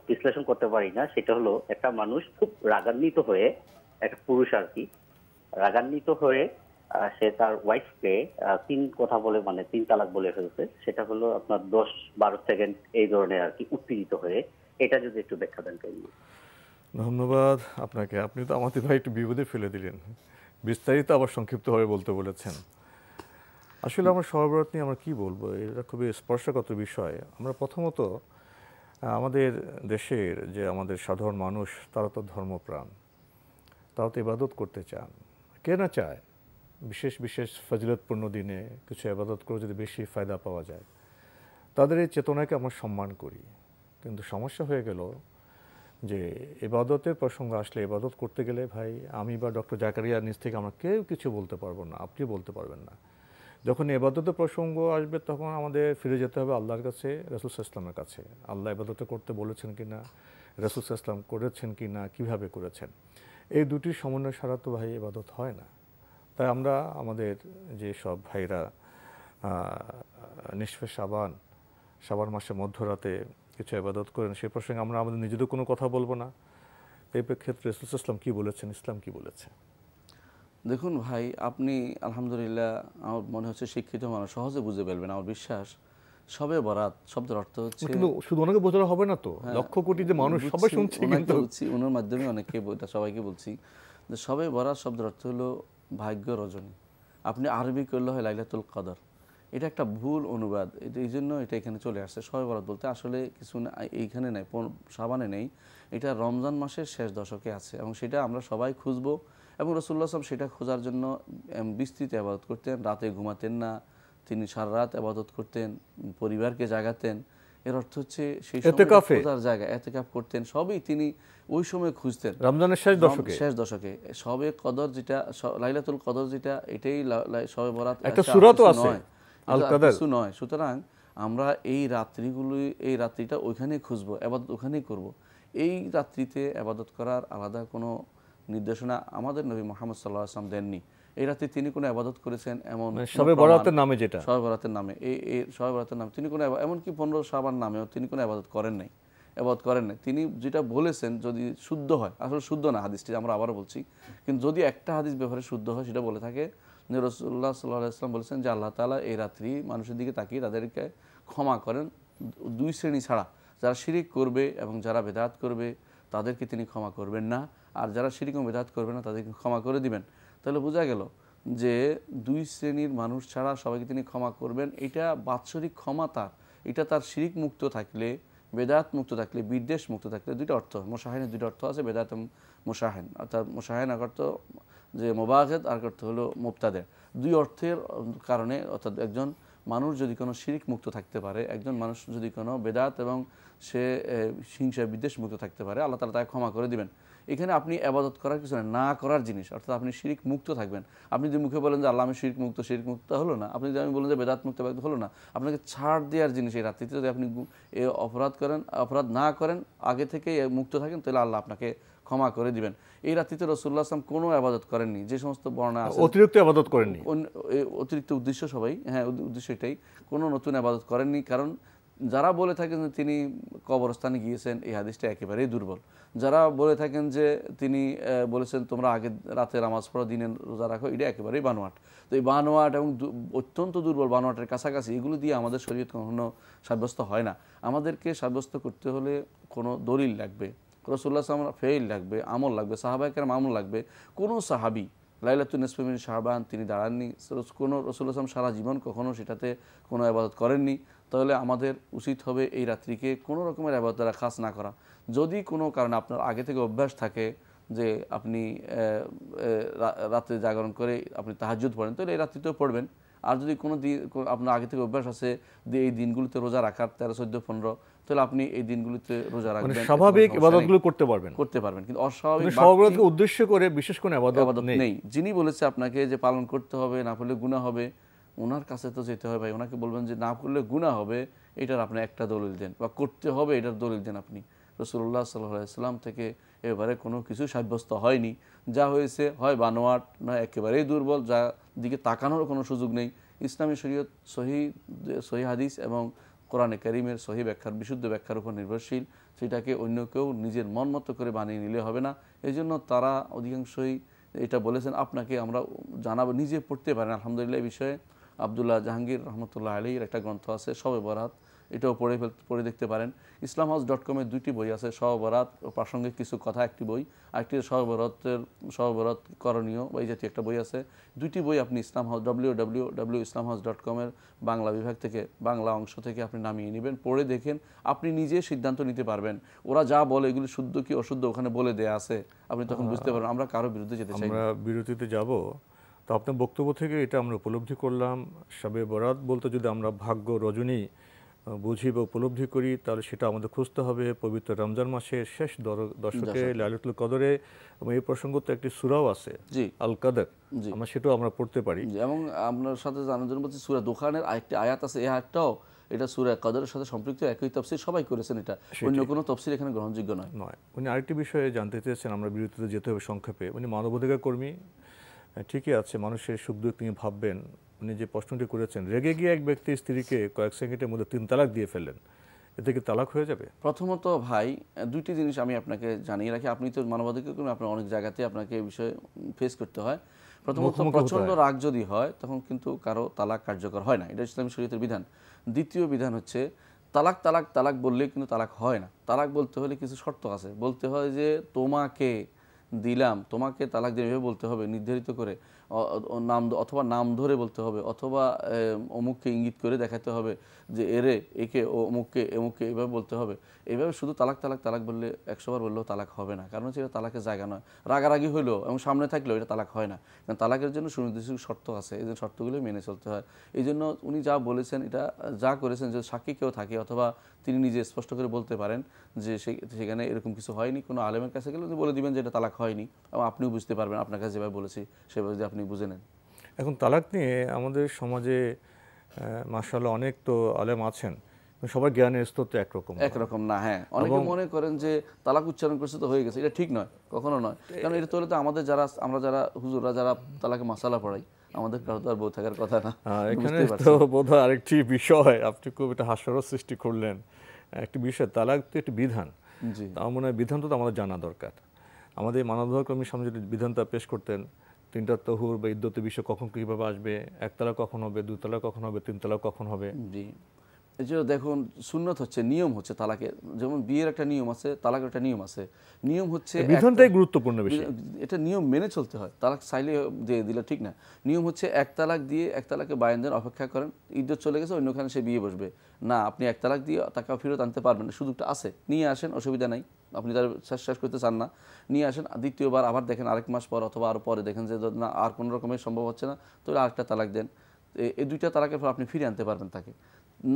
বিশ্লেষণ করতে পারি না সেটা হলো একটা মানুষ খুব রাগান্বিত হয়ে একটা পুরুষ আর কি রাগান্বিত হয়ে সে তার ওয়াইফকে তিন কথা বলে মানে তিন তালাক বলে ফেলছে সেটা হলো আপনার দশ বারো সেকেন্ড এই ধরনের আর কি উত্তেজিত হয়ে এটা যদি একটু ব্যাখ্যা দেন ধন্যবাদ আপনাকে আপনি তো আমাদের ভাই একটু বিপদে ফেলে দিলেন বিস্তারিত আবার সংক্ষিপ্তভাবে বলতে বলেছেন আসলে আমরা সহবরাত নিয়ে আমরা কি বলবো এটা খুবই স্পর্শগত বিষয় আমরা প্রথমত আমাদের দেশের যে আমাদের সাধারণ মানুষ তারা তো ধর্মপ্রাণ তারা তো ইবাদত করতে চান কে না চায় বিশেষ বিশেষ ফজিলতপূর্ণ দিনে কিছু আবাদত করে যদি বেশি ফায়দা পাওয়া যায় তাদের এই চেতনাকে আমরা সম্মান করি কিন্তু সমস্যা হয়ে গেল যে এবাদতের প্রসঙ্গ আসলে এবাদত করতে গেলে ভাই আমি বা ডক্টর জাকারিয়া নিজ থেকে আমরা কেউ কিছু বলতে পারবো না আপনি বলতে পারবেন না যখন এবাদতের প্রসঙ্গ আসবে তখন আমাদের ফিরে যেতে হবে আল্লাহর কাছে রসুল ইসলামের কাছে আল্লাহ এবাদত করতে বলেছেন কি না রসুল ইসলাম করেছেন কি না কীভাবে করেছেন এই দুটির সমন্বয় সারা তো ভাই এবাদত হয় না তাই আমরা আমাদের যে সব ভাইরা নিষ্ফে সাবান সাবান মাসে মধ্যরাতে কিছু আবাদত করেন সে প্রসঙ্গে আমরা আমাদের নিজেদের কোনো কথা বলবো না এই প্রেক্ষিতে রসুল ইসলাম কী বলেছেন ইসলাম কি বলেছে দেখুন ভাই আপনি আলহামদুলিল্লাহ আমার মনে হচ্ছে শিক্ষিত মানুষ সহজে বুঝে ফেলবেন আমার বিশ্বাস সবে বরাত শব্দের অর্থ হচ্ছে কিন্তু শুধু ওনাকে বোঝানো হবে না তো হ্যাঁ, লক্ষ কোটি যে মানুষ সবাই শুনছে কিন্তু বলছি ওনার মাধ্যমে অনেককে এটা সবাইকে বলছি যে সবে বরাত শব্দের অর্থ হলো ভাগ্য রজনী আপনি আরবি করলে হয় লাইলাতুল কাদার এটা একটা ভুল অনুবাদ এই জন্য এটা এখানে চলে আসছে সবাই বরাত বলতে আসলে কিছু এইখানে নেই সাবানে নেই এটা রমজান মাসের শেষ দশকে আছে এবং সেটা আমরা সবাই খুঁজব এবং রসুল্লাহ সাহেব সেটা খোঁজার জন্য বিস্তৃত আবাদত করতেন রাতে ঘুমাতেন না তিনি সারা রাত আবাদত করতেন পরিবারকে জাগাতেন এর অর্থ হচ্ছে সেই খোঁজার জায়গা এতেকাফ করতেন সবই তিনি ওই সময় খুঁজতেন রমজানের শেষ দশকে শেষ দশকে সবে কদর যেটা লাইলাতুল কদর যেটা এটাই সবে বরাত একটা সূরা আছে আল কদর কিছু নয় সুতরাং আমরা এই রাত্রিগুলো এই রাত্রিটা ওইখানে খুঁজব আবাদত ওখানেই করব এই রাত্রিতে আবাদত করার আলাদা কোনো নির্দেশনা আমাদের নবী মোহাম্মদ সাল্লাহ আসলাম দেননি এই রাতে তিনি কোনো আবাদত করেছেন এমন সবে মানে বরাতের নামে যেটা সবে বরাতের নামে এই সবে বরাতের নামে তিনি কোনো এমনকি পনেরো সাবান নামেও তিনি কোনো আবাদত করেন নাই আবাদ করেন নাই তিনি যেটা বলেছেন যদি শুদ্ধ হয় আসলে শুদ্ধ না হাদিসটি আমরা আবারও বলছি কিন্তু যদি একটা হাদিস ব্যবহারে শুদ্ধ হয় সেটা বলে থাকে নিরসুল্লাহ সাল্লাহ ইসলাম বলেছেন যে আল্লাহ তালা এই রাত্রি মানুষের দিকে তাকিয়ে তাদেরকে ক্ষমা করেন দুই শ্রেণী ছাড়া যারা শিরিক করবে এবং যারা বেদাত করবে তাদেরকে তিনি ক্ষমা করবেন না আর যারা শিরিক বেদাত করবে না তাদেরকে ক্ষমা করে দিবেন তাহলে বোঝা গেল যে দুই শ্রেণীর মানুষ ছাড়া সবাইকে তিনি ক্ষমা করবেন এটা বাৎসরিক ক্ষমা তার এটা তার শিরিক মুক্ত থাকলে বেদাত মুক্ত থাকলে বিদ্বেষ মুক্ত থাকলে দুইটা অর্থ মোশাহিনের দুইটা অর্থ আছে বেদাত মোশাহেন অর্থাৎ মোশাহেন এক যে মোবাহেদ আর অর্থ হলো মুক্তাদের দুই অর্থের কারণে অর্থাৎ একজন মানুষ যদি কোনো শিরিক মুক্ত থাকতে পারে একজন মানুষ যদি কোনো বেদাত এবং সে হিংসা বিদ্বেষ মুক্ত থাকতে পারে আল্লাহ তালা তাকে ক্ষমা করে দিবেন এখানে আপনি আবাদত করার কিছু না করার জিনিস অর্থাৎ আপনি শিরিক মুক্ত থাকবেন আপনি যদি মুখে বলেন যে আল্লাহ আমি শিরিক মুক্ত শিরিক মুক্ত হলো না আপনি যদি আমি বলেন যে বেদাত মুক্ত ব্যক্ত হলো না আপনাকে ছাড় দেওয়ার জিনিস এই রাত্রিতে যদি আপনি এ অপরাধ করেন অপরাধ না করেন আগে থেকে মুক্ত থাকেন তাহলে আল্লাহ আপনাকে ক্ষমা করে দিবেন এই রাত্রিতে রসুল্লাহ আসলাম কোনো আবাদত করেননি যে সমস্ত বর্ণা অতিরিক্ত আবাদত করেননি অতিরিক্ত উদ্দেশ্য সবাই হ্যাঁ উদ্দেশ্য এটাই কোনো নতুন আবাদত করেননি কারণ যারা বলে থাকেন যে তিনি কবরস্থানে গিয়েছেন এই হাদিসটা একেবারেই দুর্বল যারা বলে থাকেন যে তিনি বলেছেন তোমরা আগে রাতে নামাজ পড়া দিনে রোজা রাখো এটা একেবারেই বানোয়াট তো এই বানোয়াট এবং অত্যন্ত দুর্বল বানোয়াটের কাছাকাছি এগুলো দিয়ে আমাদের শরীর কখনো সাব্যস্ত হয় না আমাদেরকে সাব্যস্ত করতে হলে কোনো দলিল লাগবে রসুল্লাহ সালাম ফেইল লাগবে আমল লাগবে সাহাবাহিকের আমল লাগবে কোনো সাহাবি লাইলাতুন্নসমিন শাহবান তিনি দাঁড়াননি কোনো রসুল্লাহ সালাম সারা জীবন কখনও সেটাতে কোনো আবাদত করেননি তাহলে আমাদের উচিত হবে এই রাত্রিকে কোনো রকমের আবাদ দ্বারা খাস না করা যদি কোনো কারণে আপনার আগে থেকে অভ্যাস থাকে যে আপনি রাত্রে জাগরণ করে আপনি তাহাজুদ পড়েন তাহলে এই রাত্রিতেও পড়বেন আর যদি কোনো দিন আপনার আগে থেকে অভ্যাস আছে যে এই দিনগুলিতে রোজা রাখার তেরো চোদ্দ পনেরো তাহলে আপনি এই দিনগুলিতে রোজা মানে রাখবেন স্বাভাবিক ইবাদতগুলো করতে পারবেন করতে পারবেন কিন্তু অস্বাভাবিক উদ্দেশ্য করে বিশেষ কোনো ইবাদত নেই যিনি বলেছে আপনাকে যে পালন করতে হবে না পড়লে গুণা হবে ওনার কাছে তো যেতে হয় ভাই ওনাকে বলবেন যে না করলে গুণা হবে এটার আপনি একটা দলিল দেন বা করতে হবে এটার দলিল দেন আপনি রসুল্লাহ সাল্লাম থেকে এবারে কোনো কিছু সাব্যস্ত হয়নি যা হয়েছে হয় বানোয়াট না একেবারেই দুর্বল যা দিকে তাকানোর কোনো সুযোগ নেই ইসলামী শরীয়ত সহি সহি হাদিস এবং কোরআনে করিমের সহি ব্যাখ্যার বিশুদ্ধ ব্যাখ্যার উপর নির্ভরশীল সেটাকে অন্য কেউ নিজের মন মতো করে বানিয়ে নিলে হবে না এই জন্য তারা অধিকাংশই এটা বলেছেন আপনাকে আমরা জানাবো নিজে পড়তে পারেন আলহামদুলিল্লাহ এই বিষয়ে আবদুল্লাহ জাহাঙ্গীর রহমতুল্লাহ আলীর একটা গ্রন্থ আছে সবে বরাত এটাও পড়ে পড়ে দেখতে পারেন ইসলাম হাউস ডট কমের দুইটি বই আছে সহবরাত ও প্রাসঙ্গিক কিছু কথা একটি বই আরেকটি সহবরতের সহবরত করণীয় বা এই জাতীয় একটা বই আছে দুইটি বই আপনি Islam house W W W Islam house dot কমের বাংলা বিভাগ থেকে বাংলা অংশ থেকে আপনি নামিয়ে নেবেন পড়ে দেখেন আপনি নিজে সিদ্ধান্ত নিতে পারবেন ওরা যা বলে এগুলি শুদ্ধ কি অশুদ্ধ ওখানে বলে দেয়া আছে আপনি তখন বুঝতে পারবেন আমরা কারো বিরুদ্ধে যেতে চাই বিরতিতে যাবো তো আপনার বক্তব্য থেকে এটা আমরা উপলব্ধি করলাম শবে বরাত বলতে যদি আমরা ভাগ্য রজনী বুঝি বা উপলব্ধি করি তাহলে সেটা আমাদের খুঁজতে হবে পবিত্র রমজান মাসের শেষ দশকে লালিতুল কদরে এবং এই প্রসঙ্গ তো একটি সুরাও আছে আল কাদর আমরা সেটাও আমরা পড়তে পারি এবং আপনার সাথে জানার জন্য বলছি সুরা দোকানের আরেকটি আয়াত আছে এই আয়াতটাও এটা সুরা কদরের সাথে সম্পৃক্ত একই তফসিল সবাই করেছেন এটা অন্য কোনো তফসিল এখানে গ্রহণযোগ্য নয় নয় উনি আরেকটি বিষয়ে জানতে চেয়েছেন আমরা বিরতিতে যেতে হবে সংক্ষেপে উনি মানবাধিকার কর্মী হ্যাঁ, ঠিকই আছে মানুষের সুখ দুঃখ নিয়ে ভাববেন উনি যে প্রশ্নটি করেছেন রেগে গিয়ে এক ব্যক্তি স্ত্রীকে কয়েক সেকেন্ডের মধ্যে তিন তালাক দিয়ে ফেললেন এতে কি তালাক হয়ে যাবে প্রথমত ভাই দুইটি জিনিস আমি আপনাকে জানিয়ে রাখি আপনি তো মানবাধিকার আপনার অনেক জায়গাতে আপনাকে এই বিষয়ে ফেস করতে হয় প্রথমত প্রচন্ড রাগ যদি হয় তখন কিন্তু কারো তালাক কার্যকর হয় না এটা ইসলামী শরীয়তের বিধান দ্বিতীয় বিধান হচ্ছে তালাক তালাক তালাক বললে কিন্তু তালাক হয় না তালাক বলতে হলে কিছু শর্ত আছে বলতে হয় যে তোমাকে দিলাম তোমাকে তালাক দিয়ে বলতে হবে নির্ধারিত করে নাম অথবা নাম ধরে বলতে হবে অথবা অমুককে ইঙ্গিত করে দেখাতে হবে যে এরে একে ও অমুককে অমুককে এভাবে বলতে হবে এভাবে শুধু তালাক তালাক তালাক বললে একশোবার বললেও তালাক হবে না কারণ হচ্ছে এটা তালাকের জায়গা নয় রাগারাগি হলেও এবং সামনে থাকলেও এটা তালাক হয় না কারণ তালাকের জন্য সুনির্দিষ্ট শর্ত আছে এই জন্য শর্তগুলো মেনে চলতে হয় এই জন্য উনি যা বলেছেন এটা যা করেছেন যে সাক্ষী কেউ থাকে অথবা তিনি নিজে স্পষ্ট করে বলতে পারেন যে সেখানে এরকম কিছু হয়নি কোনো আলেমের কাছে গেলে বলে দিবেন যে এটা তালাক হয়নি এবং আপনিও বুঝতে পারবেন আপনার কাছে যেভাবে বলেছি সেভাবে যদি আপনি আপনি বুঝে নেন এখন তালাক নিয়ে আমাদের সমাজে মার্শাল্লাহ অনেক তো আলেম আছেন সবার জ্ঞানের স্তর তো একরকম একরকম না হ্যাঁ অনেকে মনে করেন যে তালাক উচ্চারণ করছে তো হয়ে গেছে এটা ঠিক নয় কখনো নয় কারণ এটা তো তো আমাদের যারা আমরা যারা হুজুররা যারা তালাকে মশালা পড়াই আমাদের কারো তো আর বউ থাকার কথা না এখানে তো আরেকটি বিষয় আপনি খুব সৃষ্টি করলেন একটি বিষয় তালাক তো একটি বিধান আমার মনে হয় বিধান তো আমাদের জানা দরকার আমাদের মানবাধিকার সামনে যদি বিধানটা পেশ করতেন তিনটা তহুর বা ইদ্যত বিষয় কখন কিভাবে আসবে একতলা কখন হবে দুতলা কখন হবে তিনতলা কখন হবে জি এছাড়া দেখুন সুন্নত হচ্ছে নিয়ম হচ্ছে তালাকের যেমন বিয়ের একটা নিয়ম আছে তালাকের একটা নিয়ম আছে নিয়ম হচ্ছে বিধানটাই গুরুত্বপূর্ণ বিষয় এটা নিয়ম মেনে চলতে হয় তালাক চাইলে দিয়ে দিলে ঠিক না নিয়ম হচ্ছে এক তালাক দিয়ে এক তালাকে বায়ন দেন অপেক্ষা করেন ইদ্যত চলে গেছে অন্যখানে সে বিয়ে বসবে না আপনি এক তালাক দিয়ে তাকে ফেরত আনতে পারবেন না সুযোগটা আছে নিয়ে আসেন অসুবিধা নাই আপনি তার শেষ শেষ করতে চান না নিয়ে আসেন দ্বিতীয়বার আবার দেখেন আরেক মাস পর অথবা আরও পরে দেখেন যে না আর কোনো রকমের সম্ভব হচ্ছে না তাহলে আরেকটা তালাক দেন এই দুইটা তালাকের পর আপনি ফিরে আনতে পারবেন তাকে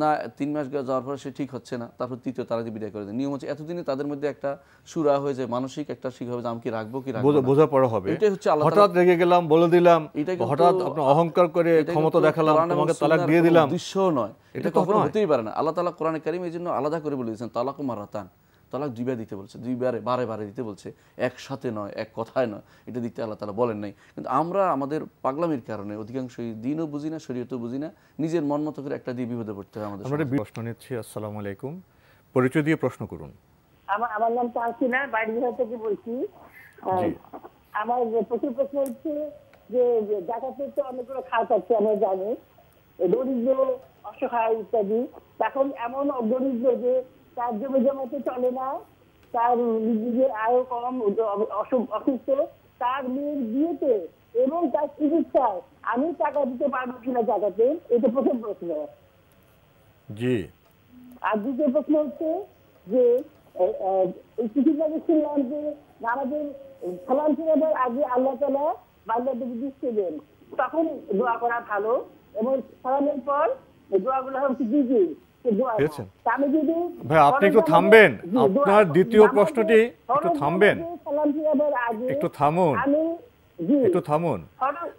না তিন মাস গিয়ে যাওয়ার পরে সে ঠিক হচ্ছে না তারপর তৃতীয় তারা বিদায় করে দেয় নিয়ম হচ্ছে এতদিনে তাদের মধ্যে একটা সুরা হয়ে যায় মানসিক একটা শিখ হবে যে আমি কি রাখবো কি রাখবো বোঝা পড়া হবে এটাই হচ্ছে আল্লাহ হঠাৎ রেগে গেলাম বলে দিলাম এটা হঠাৎ আপনি অহংকার করে ক্ষমতা দেখালাম তোমাকে তালাক দিয়ে দিলাম দৃশ্য নয় এটা কখনো হতেই পারে না আল্লাহ তাআলা কোরআনে কারীম এই জন্য আলাদা করে বলে দিয়েছেন তালাকু মারাতান তালাক দুইবার দিতে বলছে দুইবারে বারে বারে দিতে বলছে একসাথে নয় এক কথায় নয় এটা দিতে আল্লাহ তালা বলেন নাই কিন্তু আমরা আমাদের পাগলামির কারণে অধিকাংশই দিনও বুঝি না শরীয়তও বুঝি না নিজের মন মতো করে একটা দিয়ে বিপদে পড়তে হয় আমাদের প্রশ্ন নিচ্ছি আসসালামু আলাইকুম পরিচয় দিয়ে প্রশ্ন করুন আমার আমার নাম তাহসিনা বাড়ি থেকে বলছি আমার প্রচুর প্রশ্ন হচ্ছে যে জাকাতে তো অনেকগুলো খাত আছে আমরা জানি দরিদ্র অসহায় ইত্যাদি এখন এমন দরিদ্র যে তার জমি জমাতে চলে না তার নিজের আয়ও কম অসুস্থ তার মেয়ের বিয়েতে এবং তার চিকিৎসায় আমি টাকা দিতে পারবো কিনা টাকাতে এটা প্রথম প্রশ্ন জি আর দ্বিতীয় প্রশ্ন হচ্ছে যে কিছুদিন শুনলাম যে আমাদের সালাম ফিরাবার আগে আল্লাহ তালা বাংলা দেবী দিচ্ছে দেন তখন দোয়া করা ভালো এবং সালামের পর দোয়া গুলো হচ্ছে দিদি ভাই আপনি একটু থামবেন আপনার দ্বিতীয় প্রশ্নটি একটু থামবেন একটু থামুন একটু থামুন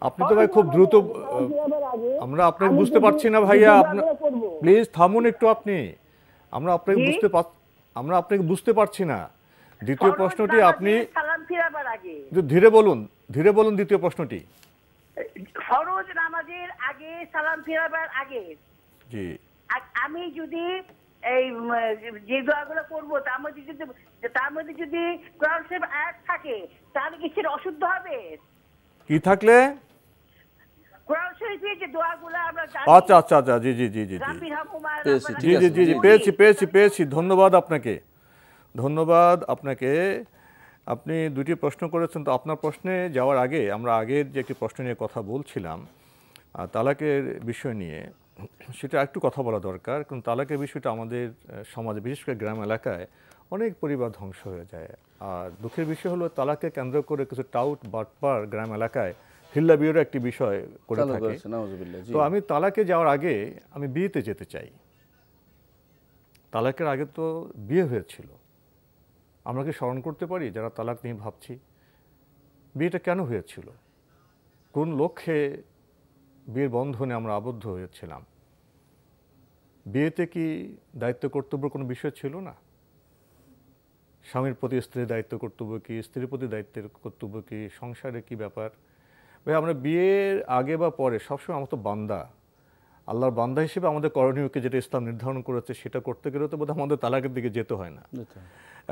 আপনি তো ভাই খুব দ্রুত আমরা আপনাকে বুঝতে পারছি না ভাইয়া প্লিজ থামুন একটু আপনি আমরা আপনাকে বুঝতে আমরা আপনাকে বুঝতে পারছি না দ্বিতীয় প্রশ্নটি আপনি ধীরে বলুন ধীরে বলুন দ্বিতীয় প্রশ্নটি নামাজের আগে সালাম ফিরাবার আগে জি আমি যদি এই যে দোয়াগুলো করবো তার মধ্যে যদি তার মধ্যে যদি কোরআন শরীফ আয়াত থাকে তাহলে কি সেটা অশুদ্ধ হবে কি থাকলে আচ্ছা আচ্ছা আচ্ছা জি জি জি জি জি জি জি জি পেয়েছি পেয়েছি পেয়েছি ধন্যবাদ আপনাকে ধন্যবাদ আপনাকে আপনি দুটি প্রশ্ন করেছেন তো আপনার প্রশ্নে যাওয়ার আগে আমরা আগের যে একটি প্রশ্ন নিয়ে কথা বলছিলাম তালাকের বিষয় নিয়ে সেটা একটু কথা বলা দরকার কারণ তালাকের বিষয়টা আমাদের সমাজে বিশেষ করে গ্রাম এলাকায় অনেক পরিবার ধ্বংস হয়ে যায় আর দুঃখের বিষয় হলো তালাককে কেন্দ্র করে কিছু টাউট বাটপার গ্রাম এলাকায় হিল্লা বিয়েরও একটি বিষয় করে থাকে তো আমি তালাকে যাওয়ার আগে আমি বিয়েতে যেতে চাই তালাকের আগে তো বিয়ে হয়েছিল আমরা কি স্মরণ করতে পারি যারা তালাক নিয়ে ভাবছি বিয়েটা কেন হয়েছিল কোন লক্ষ্যে বিয়ের বন্ধনে আমরা আবদ্ধ হয়েছিলাম বিয়েতে কি দায়িত্ব কর্তব্য কোনো বিষয় ছিল না স্বামীর প্রতি স্ত্রীর দায়িত্ব কর্তব্য কি স্ত্রীর প্রতি দায়িত্বের কর্তব্য কি সংসারে কি ব্যাপার ভাই আমরা বিয়ের আগে বা পরে সবসময় আমার তো বান্দা আল্লাহর বান্দা হিসেবে আমাদের করণীয়কে যেটা ইসলাম নির্ধারণ করেছে সেটা করতে গেলে তো বোধহয় আমাদের তালাকের দিকে যেতে হয় না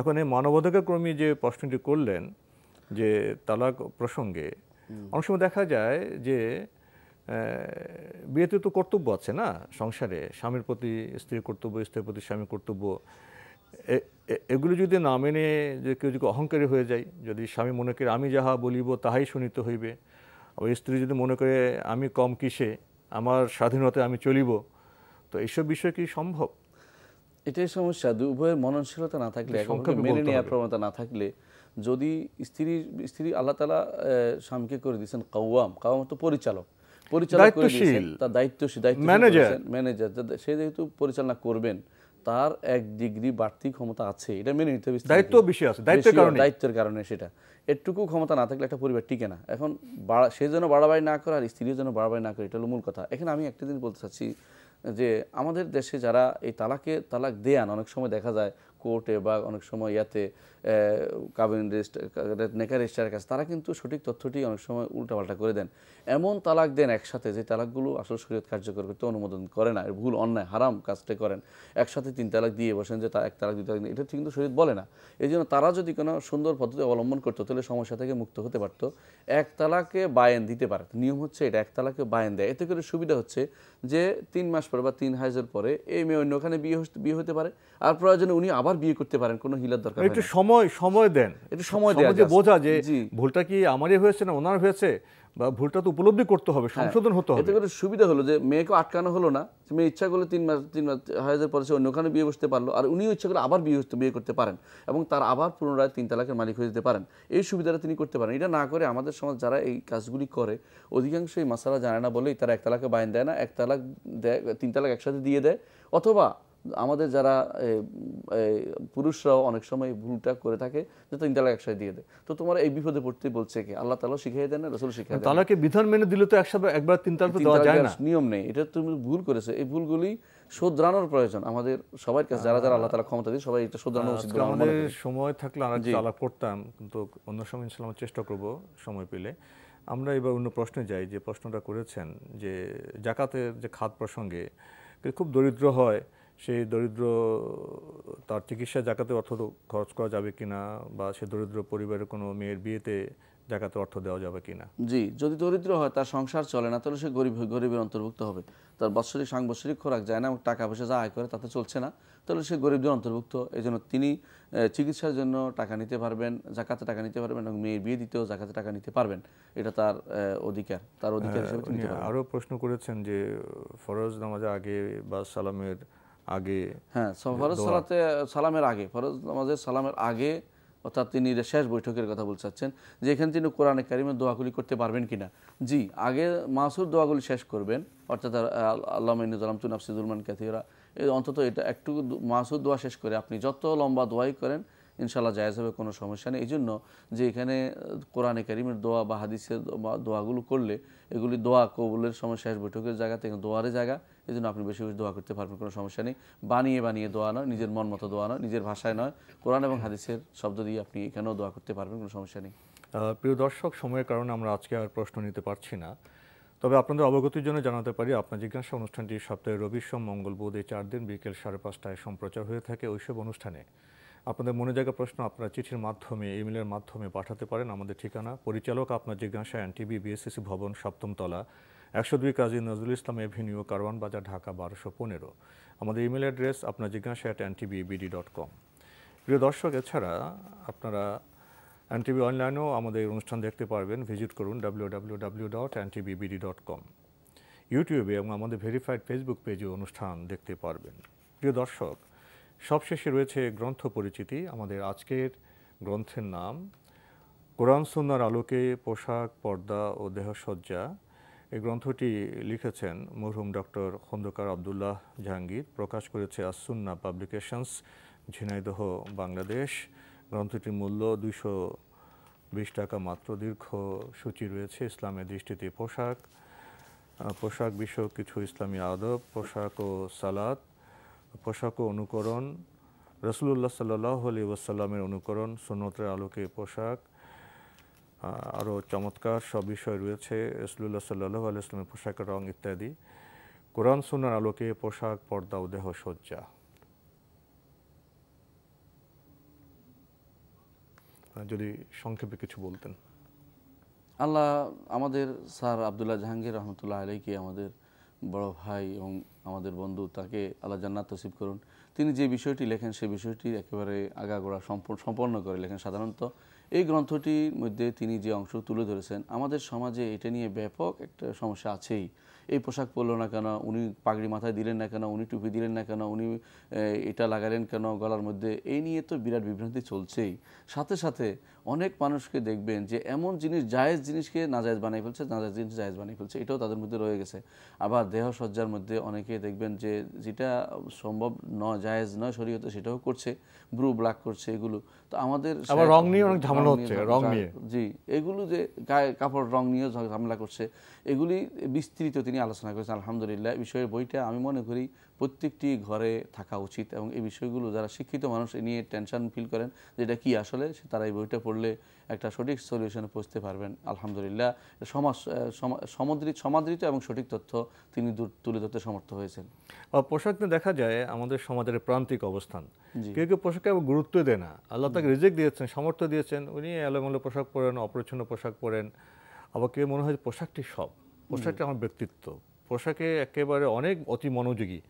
এখন এই মানবাধিকার যে প্রশ্নটি করলেন যে তালাক প্রসঙ্গে অনেক সময় দেখা যায় যে বিয়েতে তো কর্তব্য আছে না সংসারে স্বামীর প্রতি স্ত্রীর কর্তব্য স্ত্রীর প্রতি স্বামীর কর্তব্য এগুলো যদি না মেনে যে কেউ যদি অহংকারী হয়ে যায় যদি স্বামী মনে করে আমি যাহা বলিব তাহাই শুনিতে হইবে আবার স্ত্রী যদি মনে করে আমি কম কিসে আমার স্বাধীনতা আমি চলিব তো এইসব বিষয় কি সম্ভব এটাই সমস্যা উভয়ের মননশীলতা না থাকলে মেনে নেওয়ার প্রবণতা না থাকলে যদি স্ত্রী স্ত্রী আল্লাহ তালা স্বামীকে করে দিয়েছেন কাউয়াম কাউয়াম তো পরিচালক পরিচালনা করবেন তার এক ডিগ্রি বাড়তি ক্ষমতা আছে এটা মেনে নিতে হবে দায়িত্ব বেশি আছে দায়িত্বের কারণে দায়িত্বের কারণে সেটা এটুকু ক্ষমতা না থাকলে একটা পরিবার টিকে না এখন সে যেন বাড়াবাড়ি না করে আর স্ত্রী যেন বাড়াবাড়ি না করে এটা হলো মূল কথা এখানে আমি একটা জিনিস বলতে চাচ্ছি যে আমাদের দেশে যারা এই তালাকে তালাক দেয়ান অনেক সময় দেখা যায় কোর্টে বা অনেক সময় ইয়াতে কাবিন নেকার রেজিস্ট্রার কাছে তারা কিন্তু সঠিক তথ্যটি অনেক সময় উল্টাপাল্টা করে দেন এমন তালাক দেন একসাথে যে তালাকগুলো আসল শরীয়ত কার্যকর করতে অনুমোদন করে না ভুল অন্যায় হারাম কাজটা করেন একসাথে তিন তালাক দিয়ে বসেন যে এক তালাক দুই তালাক এটা কিন্তু শরীয়ত বলে না এই জন্য তারা যদি কোনো সুন্দর পদ্ধতি অবলম্বন করতো তাহলে সমস্যা থেকে মুক্ত হতে পারত এক তালাকে বায়েন দিতে পারে নিয়ম হচ্ছে এটা এক তালাকে বায়েন দেয় এতে করে সুবিধা হচ্ছে যে তিন মাস পরে বা তিন হাজার পরে এই মেয়ে অন্যখানে বিয়ে বিয়ে হতে পারে আর প্রয়োজনে উনি আবার বিয়ে করতে পারেন কোনো হিলার দরকার সময় সময় দেন একটু সময় দেন বোঝা যে ভুলটা কি আমারই হয়েছে না ওনার হয়েছে বা ভুলটা তো উপলব্ধি করতে হবে হ্যাঁ। সংশোধন হতে হবে এতে করে সুবিধা হলো যে মেয়েকে আটকানো হলো না মেয়ে ইচ্ছা করলে তিন মাস তিন মাস হাজার পরে সে অন্যখানে বিয়ে বসতে পারলো আর উনিও ইচ্ছা করে আবার বিয়ে বিয়ে করতে পারেন এবং তার আবার পুনরায় তিন তালাকের মালিক হয়ে যেতে পারেন এই সুবিধাটা তিনি করতে পারেন এটা না করে আমাদের সমাজ যারা এই কাজগুলি করে অধিকাংশ এই মাসালা জানে না বলেই তারা এক তালাকে বাইন দেয় না এক তালাক দেয় তিন তালাক একসাথে দিয়ে দেয় অথবা আমাদের যারা পুরুষরাও অনেক সময় ভুলটা করে থাকে যে তিন তালাক একসাথে দিয়ে দেয় তো তোমার এই বিপদে পড়তে বলছে কি আল্লাহ তালা শিখিয়ে দেন না রসুল শিখিয়ে দেন তালাকে বিধান মেনে দিলে তো একসাথে একবার তিন তালাক দেওয়া যায় না নিয়ম নেই এটা তুমি ভুল করেছো এই ভুলগুলি শোধরানোর প্রয়োজন আমাদের সবার কাছে যারা যারা আল্লাহ তালা ক্ষমতা দিয়ে সবাই এটা শোধরানো উচিত আমাদের সময় থাকলে আমরা আলাপ করতাম কিন্তু অন্য সময় ইনশাল্লাহ চেষ্টা করব সময় পেলে আমরা এবার অন্য প্রশ্নে যাই যে প্রশ্নটা করেছেন যে জাকাতের যে খাত প্রসঙ্গে খুব দরিদ্র হয় সেই দরিদ্র তার চিকিৎসা জাকাতে অর্থ খরচ করা যাবে কিনা বা সে দরিদ্র পরিবারের কোনো মেয়ের বিয়েতে জাকাতে অর্থ দেওয়া যাবে কিনা জি যদি দরিদ্র হয় তার সংসার চলে না তাহলে সে গরিব গরিবের অন্তর্ভুক্ত হবে তার বৎসরিক সাংবৎসরিক খোরাক যায় না এবং টাকা পয়সা যা আয় করে তাতে চলছে না তাহলে সে গরিবদের অন্তর্ভুক্ত এই জন্য তিনি চিকিৎসার জন্য টাকা নিতে পারবেন জাকাতে টাকা নিতে পারবেন এবং মেয়ের বিয়ে দিতেও জাকাতে টাকা নিতে পারবেন এটা তার অধিকার তার অধিকার হ্যাঁ, হিসেবে আরও প্রশ্ন করেছেন যে ফরজ নামাজের আগে বা সালামের আগে হ্যাঁ ফরজ সালাতে সালামের আগে ফরজ নামাজের সালামের আগে অর্থাৎ তিনি শেষ বৈঠকের কথা বলতে চাচ্ছেন যে এখানে তিনি কোরআনে কারিমের দোয়াগুলি করতে পারবেন কিনা জি আগে মাসুর দোয়াগুলি শেষ করবেন অর্থাৎ আল্লাহ জালামতুন আফসিদুলমান ক্যাথিরা অন্তত এটা একটু মাসুর দোয়া শেষ করে আপনি যত লম্বা দোয়াই করেন ইনশাল্লাহ জায়জ হবে কোনো সমস্যা নেই এই জন্য যে এখানে কোরআনে কারিমের দোয়া বা হাদিসের দোয়াগুলো করলে এগুলি দোয়া কবুলের সমস্যা শেষ বৈঠকের জায়গা থেকে দোয়ারে জায়গা এই জন্য আপনি বেশি বেশি দোয়া করতে পারবেন কোনো সমস্যা নেই বানিয়ে বানিয়ে দোয়া নয় নিজের মন মতো দোয়া নয় নিজের ভাষায় নয় কোরআন এবং হাদিসের শব্দ দিয়ে আপনি এখানেও দোয়া করতে পারবেন কোনো সমস্যা নেই প্রিয় দর্শক সময়ের কারণে আমরা আজকে আর প্রশ্ন নিতে পারছি না তবে আপনাদের অবগতির জন্য জানাতে পারি আপনার জিজ্ঞাসা অনুষ্ঠানটি সপ্তাহে রবি সোম মঙ্গল বোধে এই চার দিন বিকেল সাড়ে পাঁচটায় সম্প্রচার হয়ে থাকে ওইসব অনুষ্ঠানে আপনাদের মনে জায়গা প্রশ্ন আপনারা চিঠির মাধ্যমে ইমেলের মাধ্যমে পাঠাতে পারেন আমাদের ঠিকানা পরিচালক আপনার জিজ্ঞাসা এন টিভি বিএসএসি ভবন সপ্তমতলা একশো দুই কাজী নজরুল ইসলাম এভিনিউ কারওয়ান বাজার ঢাকা বারোশো পনেরো আমাদের ইমেল অ্যাড্রেস আপনার জিজ্ঞাসা at TV BD dot com প্রিয় দর্শক এছাড়া আপনারা এন টিভি অনলাইনেও আমাদের অনুষ্ঠান দেখতে পারবেন ভিজিট করুন W W W dot BD dot com ইউটিউবে এবং আমাদের ভেরিফাইড ফেসবুক পেজে অনুষ্ঠান দেখতে পারবেন প্রিয় দর্শক সবশেষে রয়েছে গ্রন্থ পরিচিতি আমাদের আজকের গ্রন্থের নাম কোরআন সুন্নার আলোকে পোশাক পর্দা ও দেহসজ্জা এই গ্রন্থটি লিখেছেন মরহুম ডক্টর খন্দকার আবদুল্লাহ জাহাঙ্গীর প্রকাশ করেছে আসুন্না পাবলিকেশনস ঝিনাইদহ বাংলাদেশ গ্রন্থটির মূল্য দুইশো বিশ টাকা মাত্র দীর্ঘ সূচি রয়েছে ইসলামের দৃষ্টিতে পোশাক পোশাক বিষয়ক কিছু ইসলামী আদব পোশাক ও সালাদ পোশাক অনুকরণ রসুল্লাহ সাল্লাহ ওসাল্লামের অনুকরণ সুনতের আলোকে পোশাক আরও চমৎকার সব বিষয় রয়েছে রসুল্লাহ সাল্লাহ আলি ইসলামের পোশাকের রং ইত্যাদি কোরআন সুনার আলোকে পোশাক পর্দা ও দেহ সজ্জা যদি সংক্ষেপে কিছু বলতেন আল্লাহ আমাদের স্যার আবদুল্লাহ জাহাঙ্গীর রহমতুল্লাহ আলীকে আমাদের বড় ভাই এবং আমাদের বন্ধু তাকে আল্লাহ জান্নাত তসিব করুন তিনি যে বিষয়টি লেখেন সেই বিষয়টি একেবারে আগাগোড়া সম্পন্ন করে লেখেন সাধারণত এই গ্রন্থটির মধ্যে তিনি যে অংশ তুলে ধরেছেন আমাদের সমাজে এটা নিয়ে ব্যাপক একটা সমস্যা আছেই এই পোশাক পরলো না কেন উনি পাগড়ি মাথায় দিলেন না কেন উনি টুপি দিলেন না কেন উনি এটা লাগালেন কেন গলার মধ্যে এই নিয়ে তো বিরাট বিভ্রান্তি চলছেই সাথে সাথে অনেক মানুষকে দেখবেন যে এমন জিনিস জায়েজ জিনিসকে নাজায়জ বানিয়ে ফেলছে নাজায়জ জিনিস জায়েজ বানিয়ে ফেলছে এটাও তাদের মধ্যে রয়ে গেছে আবার দেহসজ্জার মধ্যে অনেকে দেখবেন যে যেটা সম্ভব নয় জায়েজ নয় শরীয়তে সেটাও করছে ব্রু ব্ল্যাক করছে এগুলো তো আমাদের রং নিয়ে অনেক ঝামেলা হচ্ছে রং নিয়ে জি এগুলো যে গায়ে কাপড় রং নিয়ে ঝামেলা করছে এগুলি বিস্তৃত তিনি আলোচনা করেছেন আলহামদুলিল্লাহ বিষয়ের বইটা আমি মনে করি প্রত্যেকটি ঘরে থাকা উচিত এবং এই বিষয়গুলো যারা শিক্ষিত মানুষ এ নিয়ে টেনশন ফিল করেন যেটা কি আসলে সে তারা এই বইটা পড়লে একটা সঠিক সলিউশনে পৌঁছতে পারবেন আলহামদুলিল্লাহ সমাজ সমাদৃত সমাদৃত এবং সঠিক তথ্য তিনি তুলে ধরতে সমর্থ হয়েছেন পোশাক দেখা যায় আমাদের সমাজের প্রান্তিক অবস্থান কেউ কেউ পোশাকে গুরুত্ব দেয় না আল্লাহ তাকে রিজেক্ট দিয়েছেন সমর্থ দিয়েছেন উনি এলোমেলো পোশাক পরেন অপরিচ্ছন্ন পোশাক পরেন আমাকে মনে হয় পোশাকটি সব পোশাকটি আমার ব্যক্তিত্ব পোশাকে একেবারে অনেক অতি মনোযোগী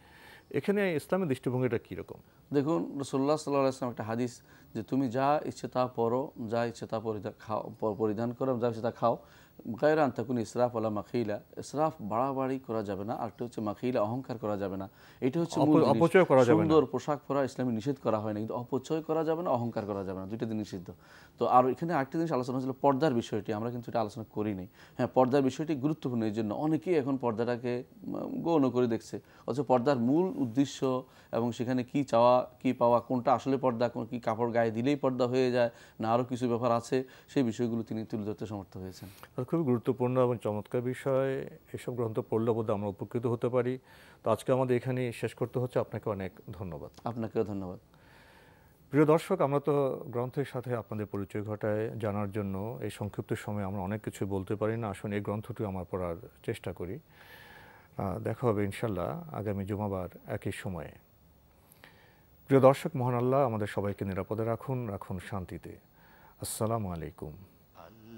এখানে ইসলামের দৃষ্টিভঙ্গিটা কীরকম দেখুন রসোল্লা সাল্লাহ ইসলাম একটা হাদিস যে তুমি যা ইচ্ছে তা পরো যা ইচ্ছে তা পরিধান খাও পরিধান করো যা ইচ্ছে তা খাও গায়ের আন আন্তাকুন ইসরাফ আলা মাখিলা ইসরাফ বাড়াবাড়ি করা যাবে না আরেকটা হচ্ছে মাখিলা অহংকার করা যাবে না এটা হচ্ছে অপচয় করা যাবে সুন্দর পোশাক পরা ইসলামে নিষেধ করা হয় না কিন্তু অপচয় করা যাবে না অহংকার করা যাবে না দুইটা দিন নিষিদ্ধ তো আর এখানে আরেকটা জিনিস আলোচনা হচ্ছিল পর্দার বিষয়টি আমরা কিন্তু এটা আলোচনা করি নাই হ্যাঁ পর্দার বিষয়টি গুরুত্বপূর্ণ এই জন্য অনেকেই এখন পর্দাটাকে গৌণ করে দেখছে অথচ পর্দার মূল উদ্দেশ্য এবং সেখানে কি চাওয়া কি পাওয়া কোনটা আসলে পর্দা কোন কি কাপড় গায়ে দিলেই পর্দা হয়ে যায় না আরও কিছু ব্যাপার আছে সেই বিষয়গুলো তিনি তুলে ধরতে সমর্থ হয়েছেন এটা খুবই গুরুত্বপূর্ণ এবং চমৎকার বিষয় এসব গ্রন্থ পড়লে বোধ আমরা উপকৃত হতে পারি তো আজকে আমাদের এখানে শেষ করতে হচ্ছে আপনাকে অনেক ধন্যবাদ আপনাকেও ধন্যবাদ প্রিয় দর্শক আমরা তো গ্রন্থের সাথে আপনাদের পরিচয় ঘটায় জানার জন্য এই সংক্ষিপ্ত সময়ে আমরা অনেক কিছু বলতে পারি না আসুন এই গ্রন্থটি আমার পড়ার চেষ্টা করি দেখা হবে ইনশাল্লাহ আগামী জুমাবার একই সময়ে প্রিয় দর্শক মহান আল্লাহ আমাদের সবাইকে নিরাপদে রাখুন রাখুন শান্তিতে আসসালামু আলাইকুম